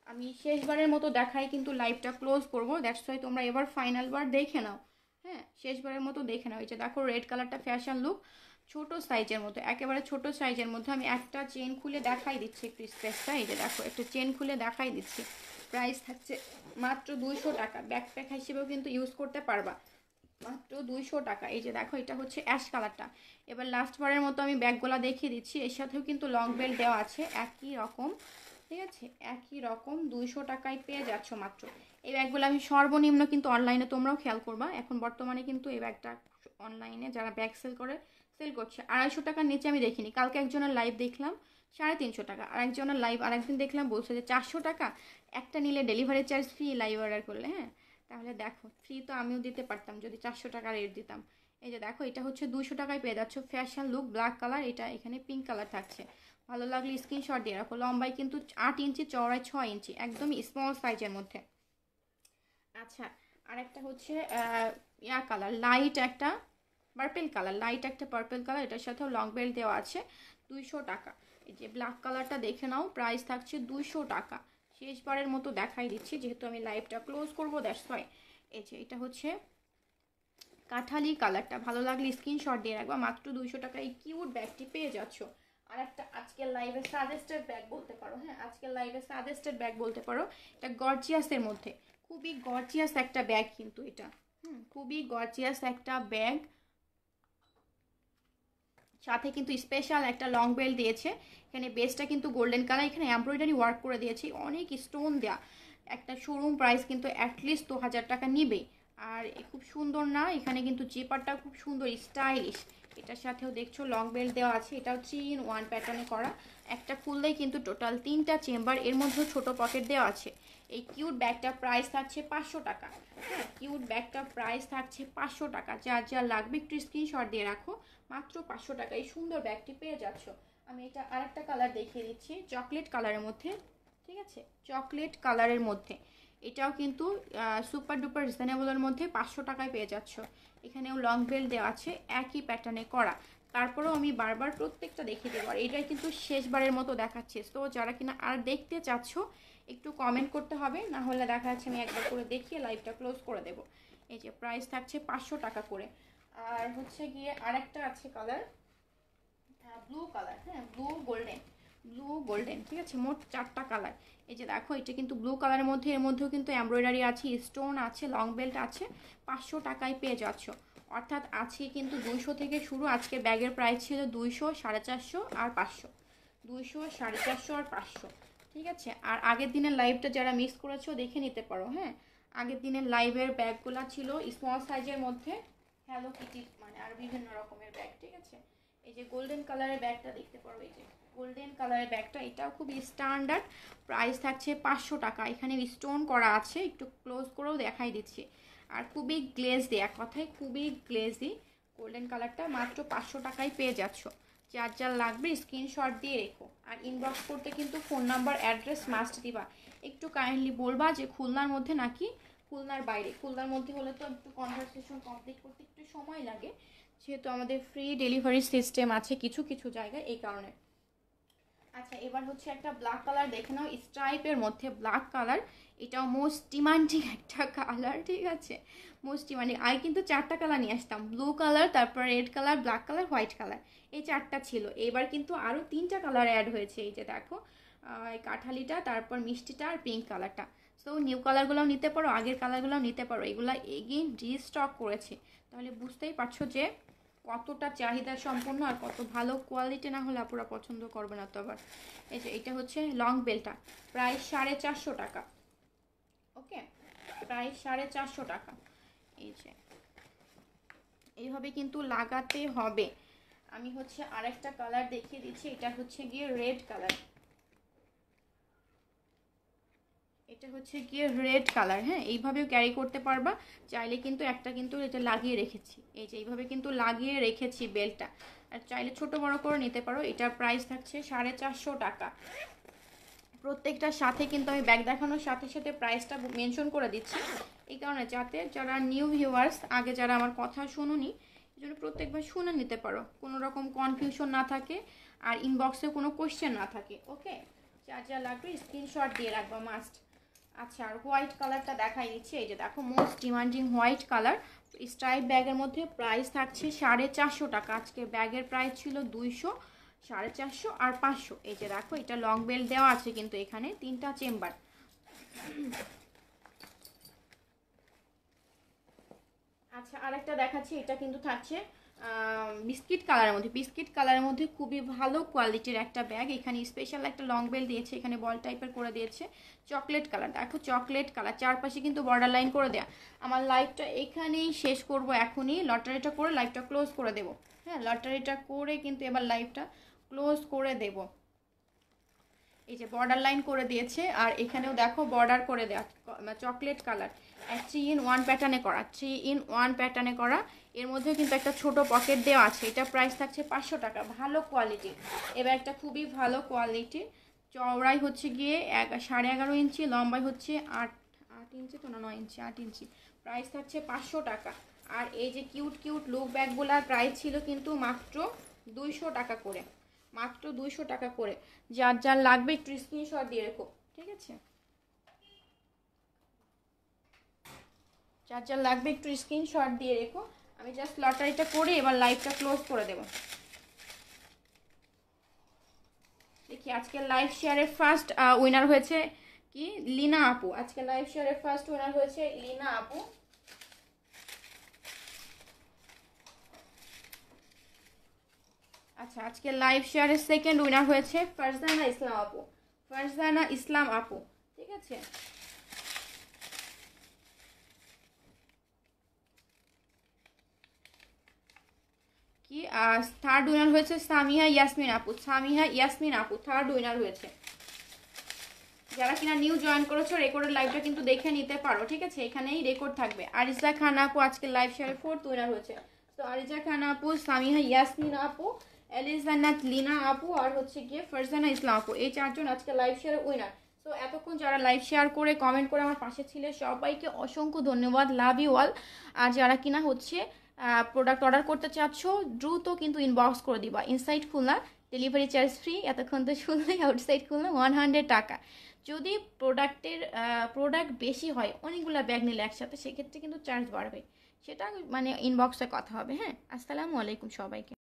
আমি শেষবারের মতো দেখাই কিন্তু লাইভটা ক্লোজ করবো দ্যাটস ওয়াই তোমরা এবার ফাইনাল বার দেখে নাও হ্যাঁ শেষবারের মতো দেখে নাও এই যে দেখো রেড কালারটা ফ্যাশন লুক ছোট সাইজের মতো একেবারে ছোট সাইজের মধ্যে আমি একটা চেন খুলে দেখাই দিচ্ছি একটু স্পেসটা এই যে দেখো একটু চেন খুলে দেখাই দিচ্ছি প্রাইস থাকছে মাত্র দুইশো টাকা ব্যাকপ্যাক হিসেবেও কিন্তু ইউজ করতে পারবা মাত্র দুইশো টাকা এই যে দেখো এটা হচ্ছে অ্যাশ কালারটা এবার লাস্ট বারের মতো আমি ব্যাগগুলা দেখিয়ে দিচ্ছি এর সাথেও কিন্তু লং বেল্ট দেওয়া আছে একই রকম ঠিক আছে একই রকম দুইশো টাকায় পেয়ে যাচ্ছ মাত্র এই ব্যাগগুলো আমি সর্বনিম্ন কিন্তু অনলাইনে তোমরাও খেয়াল করবা এখন বর্তমানে কিন্তু এই ব্যাগটা অনলাইনে যারা ব্যাগ সেল করে সেল করছে আড়াইশো টাকার নিচে আমি দেখিনি কালকে একজনের লাইভ দেখলাম সাড়ে তিনশো টাকা আর একজনের লাইভ আরেকদিন দেখলাম বলছে যে চারশো টাকা একটা নিলে delivery charge free live order করলে হ্যাঁ তাহলে দেখো ফ্রি তো আমিও দিতে পারতাম যদি চারশো টাকা রেট দিতাম এই যে দেখো এটা হচ্ছে দুশো টাকায় পেয়ে যাচ্ছ ফ্যাশন লুক ব্ল্যাক কালার এটা এখানে পিঙ্ক কালার থাকছে ভালো লাগলে স্ক্রিনশট দিয়ে রাখো লম্বাই কিন্তু আট ইঞ্চি চড়ায় ছয় ইঞ্চি একদমই স্মল সাইজের মধ্যে আচ্ছা আরেকটা হচ্ছে ইয়া কালার লাইট একটা পার্পেল কালার লাইট একটা পার্পেল কালার এটার সাথেও লং বেল্ট দেওয়া আছে দুইশো টাকা এই যে ব্ল্যাক কালারটা দেখে নাও প্রাইস থাকছে দুইশো টাকা শেষবারের মতো দেখাই দিচ্ছি যেহেতু আমি লাইভটা ক্লোজ করবো দ্যাটস ওয়াই এই যে এটা হচ্ছে কাঁঠালি কালারটা ভালো লাগলে স্ক্রিনশট দিয়ে রাখবা মাত্র দুইশো টাকায় এই কিউট ব্যাগটি পেয়ে যাচ্ছ আর একটা আজকের লাইভে সাজেস্টেড ব্যাগ বলতে পারো হ্যাঁ আজকের লাইভে সাজেস্টেড ব্যাগ বলতে পারো এটা গর্জিয়াসের মধ্যে খুবই গর্জিয়াস একটা ব্যাগ কিন্তু এটা হুম খুবই গর্জিয়াস একটা ব্যাগ সাথে কিন্তু স্পেশাল একটা লং বেল্ট দিয়েছে এখানে বেসটা কিন্তু গোল্ডেন কালার এখানে এমব্রয়ডারি ওয়ার্ক করে দিয়েছে অনেক স্টোন দেয়া একটা শোরুম প্রাইস কিন্তু অ্যাটলিস্ট দু হাজার টাকা নিবে আর খুব সুন্দর না এখানে কিন্তু জিপারটা খুব সুন্দর স্টাইলিশ এটার সাথেও দেখছো লং বেল্ট দেওয়া আছে এটাও থ্রি ইন ওয়ান প্যাটার্নে করা একটা খুললেই কিন্তু টোটাল তিনটা চেম্বার এর মধ্যেও ছোটো পকেট দেওয়া আছে এই কিউট ব্যাগটার প্রাইস থাকছে পাঁচশো টাকা হ্যাঁ কিউট ব্যাগটার প্রাইস থাকছে পাঁচশো টাকা যা যা লাগবে একটু স্ক্রিনশট দিয়ে রাখো মাত্র পাঁচশো টাকা এই সুন্দর ব্যাগটি পেয়ে যাচ্ছ আমি এটা আরেকটা কালার দেখিয়ে দিচ্ছি চকলেট কালারের মধ্যে ঠিক আছে চকলেট কালারের মধ্যে এটাও কিন্তু সুপার ডুপার রিজনেবলের মধ্যে পাঁচশো টাকায় পেয়ে যাচ্ছ এখানেও লং বেল দেওয়া আছে একই প্যাটার্নে করা তারপরেও আমি বারবার প্রত্যেকটা দেখিয়ে দেবো আর এটাই কিন্তু শেষবারের মতো দেখাচ্ছে তো যারা কিনা আর দেখতে চাচ্ছ একটু কমেন্ট করতে হবে না হলে দেখা যাচ্ছে আমি একবার করে দেখিয়ে লাইভটা ক্লোজ করে দেব এই যে প্রাইস থাকছে পাঁচশো টাকা করে আর হচ্ছে গিয়ে আরেকটা আছে কালার ব্লু কালার হ্যাঁ ব্লু গোল্ডেন ব্লু গোল্ডেন ঠিক আছে মোট চারটা কালার এই যে দেখো এটা কিন্তু ব্লু কালারের মধ্যে এর মধ্যেও কিন্তু এমব্রয়ডারি আছে স্টোন আছে লং বেল্ট আছে পাঁচশো টাকায় পেয়ে যাচ্ছ অর্থাৎ আজকে কিন্তু দুইশো থেকে শুরু আজকে ব্যাগের প্রাইস ছিল দুইশো সাড়ে চারশো আর পাঁচশো দুইশো সাড়ে চারশো আর পাঁচশো ঠিক আছে আর আগের দিনের লাইভটা যারা মিস করেছো দেখে নিতে পারো হ্যাঁ আগের দিনের লাইভের ব্যাগগুলো ছিল স্মল সাইজের মধ্যে হ্যালো কিটি মানে আর বিভিন্ন রকমের ব্যাগ ঠিক আছে এই যে গোল্ডেন কালারের ব্যাগটা দেখতে পারো এই যে গোল্ডেন কালারের ব্যাগটা এটাও খুব স্ট্যান্ডার্ড প্রাইস থাকছে পাঁচশো টাকা এখানে স্টোন করা আছে একটু ক্লোজ করেও দেখাই দিচ্ছি আর খুবই গ্লেজ দিয়ে এক কথায় খুবই গ্লেজি গোল্ডেন কালারটা মাত্র পাঁচশো টাকায় পেয়ে যাচ্ছ যার যার লাগবে স্ক্রিনশট দিয়ে রেখো আর ইনবক্স করতে কিন্তু ফোন নাম্বার অ্যাড্রেস মাস্ট দিবা একটু কাইন্ডলি বলবা যে খুলনার মধ্যে নাকি খুলনার বাইরে খুলনার মধ্যে হলে তো একটু কনভারসেশন কমপ্লিট করতে একটু সময় লাগে যেহেতু আমাদের ফ্রি ডেলিভারি সিস্টেম আছে কিছু কিছু জায়গায় এই কারণে আচ্ছা এবার হচ্ছে একটা ব্ল্যাক কালার দেখে নাও স্ট্রাইপের মধ্যে ব্ল্যাক কালার এটাও মোস্ট ডিমান্ডিং একটা কালার ঠিক আছে মোস্ট ডিমান্ডিং আমি কিন্তু চারটা কালার নিয়ে আসতাম ব্লু কালার তারপর red colour black colour white colour এই চারটা ছিল এবার কিন্তু আরও তিনটা কালার অ্যাড হয়েছে এই যে দেখো এই কাঁঠালিটা তারপর মিষ্টিটা আর পিঙ্ক কালারটা সো নিউ কালারগুলোও নিতে পারো আগের কালারগুলোও নিতে পারো এগুলো এগেইন রিস্টক করেছে তাহলে বুঝতেই পারছো যে কতটা চাহিদা সম্পন্ন আর কত ভালো কোয়ালিটি না হলে আপুরা পছন্দ করবে না তো আবার এই যে এটা হচ্ছে লং বেলটা প্রায় সাড়ে চারশো টাকা ওকে প্রায় সাড়ে চারশো টাকা এই যে এইভাবে কিন্তু লাগাতে হবে আমি হচ্ছে আরেকটা কালার দেখিয়ে দিচ্ছি এটা হচ্ছে গিয়ে রেড কালার এটা হচ্ছে গিয়ে রেড কালার হ্যাঁ এইভাবেও ক্যারি করতে পারবা চাইলে কিন্তু একটা কিন্তু এটা লাগিয়ে রেখেছি এই যে এইভাবে কিন্তু লাগিয়ে রেখেছি বেল্টটা আর চাইলে ছোট বড় করে নিতে পারো এটার প্রাইস থাকছে সাড়ে চারশো টাকা প্রত্যেকটার সাথে কিন্তু আমি ব্যাগ দেখানোর সাথে সাথে প্রাইসটা মেনশন করে দিচ্ছি এই কারণে যাতে যারা নিউ ভিউয়ার্স আগে যারা আমার কথা শুনুনি এই জন্য প্রত্যেকবার শুনে নিতে পারো কোনো রকম কনফিউশন না থাকে আর ইনবক্সে কোনো কোয়েশ্চেন না থাকে ওকে যা যা লাগবে স্ক্রিনশট দিয়ে রাখবো মাস্ট আচ্ছা আর হোয়াইট কালারটা দেখাই দিচ্ছি এই যে দেখো most demanding white colour stripe ব্যাগের মধ্যে প্রাইস থাকছে সাড়ে চারশো টাকা আজকে ব্যাগের প্রাইস ছিল দুইশো সাড়ে চারশো আর পাঁচশো এই যে দেখো এটা লং বেল্ট দেওয়া আছে কিন্তু এখানে তিনটা চেম্বার আচ্ছা আরেকটা দেখাচ্ছি এটা কিন্তু থাকছে বিস্কিট কালারের মধ্যে বিস্কিট কালারের মধ্যে খুবই ভালো কোয়ালিটির একটা ব্যাগ এখানে স্পেশাল একটা লং বেল দিয়েছে এখানে বল টাইপের করে দিয়েছে চকলেট কালার দেখো চকলেট কালার চারপাশে কিন্তু বর্ডার লাইন করে দেয়া আমার লাইফটা এখানেই শেষ করব এখনই লটারিটা করে লাইফটা ক্লোজ করে দেব হ্যাঁ লটারিটা করে কিন্তু এবার লাইফটা ক্লোজ করে দেব এই যে বর্ডার লাইন করে দিয়েছে আর এখানেও দেখো বর্ডার করে দেওয়া chocolate colour three in one প্যাটার্নে করা থ্রি ইন ওয়ান প্যাটার্নে করা এর মধ্যেও কিন্তু একটা ছোট পকেট দেওয়া আছে এটা প্রাইস থাকছে পাঁচশো টাকা ভালো কোয়ালিটি এবার একটা খুবই ভালো কোয়ালিটি চওড়াই হচ্ছে গিয়ে এক সাড়ে এগারো ইঞ্চি লম্বাই হচ্ছে আট আট ইঞ্চি তো না নয় ইঞ্চি আট ইঞ্চি প্রাইস থাকছে পাঁচশো টাকা আর এই যে কিউট কিউট লুক ব্যাগগুলার প্রাইস ছিল কিন্তু মাত্র দুইশো টাকা করে মাত্র দুইশো টাকা করে যার যার লাগবে একটু স্ক্রিনশট দিয়ে রেখো ঠিক আছে যার যার লাগবে একটু স্ক্রিনশট দিয়ে রেখো আমি জাস্ট লটারিটা করে এবার লাইভটা ক্লোজ করে দেব দেখি আজকে লাইভ শেয়ারের ফার্স্ট উইনার হয়েছে কি লিনা আপু আজকে লাইভ শেয়ারের ফার্স্ট উইনার হয়েছে লিনা আপু আচ্ছা আজকে লাইভ শেয়ারের সেকেন্ড উইনার হয়েছে ফারজানা ইসলাম আপু ফারজানা ইসলাম আপু ঠিক আছে কি থার্ড উইনার হয়েছে সামিহা ইয়াসমিন আপু সামিহা ইয়াসমিন আপু থার্ড উইনার হয়েছে যারা কিনা নিউ জয়েন করেছো রেকর্ডের লাইভটা কিন্তু দেখে নিতে পারো ঠিক আছে এখানেই রেকর্ড থাকবে আরিজা খান আপু আজকে লাইভ শেয়ারে ফোর্থ উইনার হয়েছে তো আরিজা খান আপু সামিহা ইয়াসমিন আপু এলিস ভান্নাথ লিনা আপু আর হচ্ছে গিয়ে ফারজানা ইসলাম আপু এই চারজন আজকে লাইভ শেয়ার উইনার সো এতক্ষণ যারা লাইভ শেয়ার করে কমেন্ট করে আমার পাশে ছিল সবাইকে অসংখ্য ধন্যবাদ লাভ ইউ অল আর যারা কিনা হচ্ছে প্রোডাক্ট অর্ডার করতে চাচ্ছ দ্রুত কিন্তু ইনবক্স করে দিবা inside Khulna delivery charge free এতক্ষণ তো শুনলেই আউটসাইড খুলনা ওয়ান হান্ড্রেড টাকা যদি প্রোডাক্টের প্রোডাক্ট বেশি হয় অনেকগুলো ব্যাগ নিলে একসাথে সেক্ষেত্রে কিন্তু চার্জ বাড়বে সেটা মানে ইনবক্সে কথা হবে হ্যাঁ আসসালামু আলাইকুম সবাইকে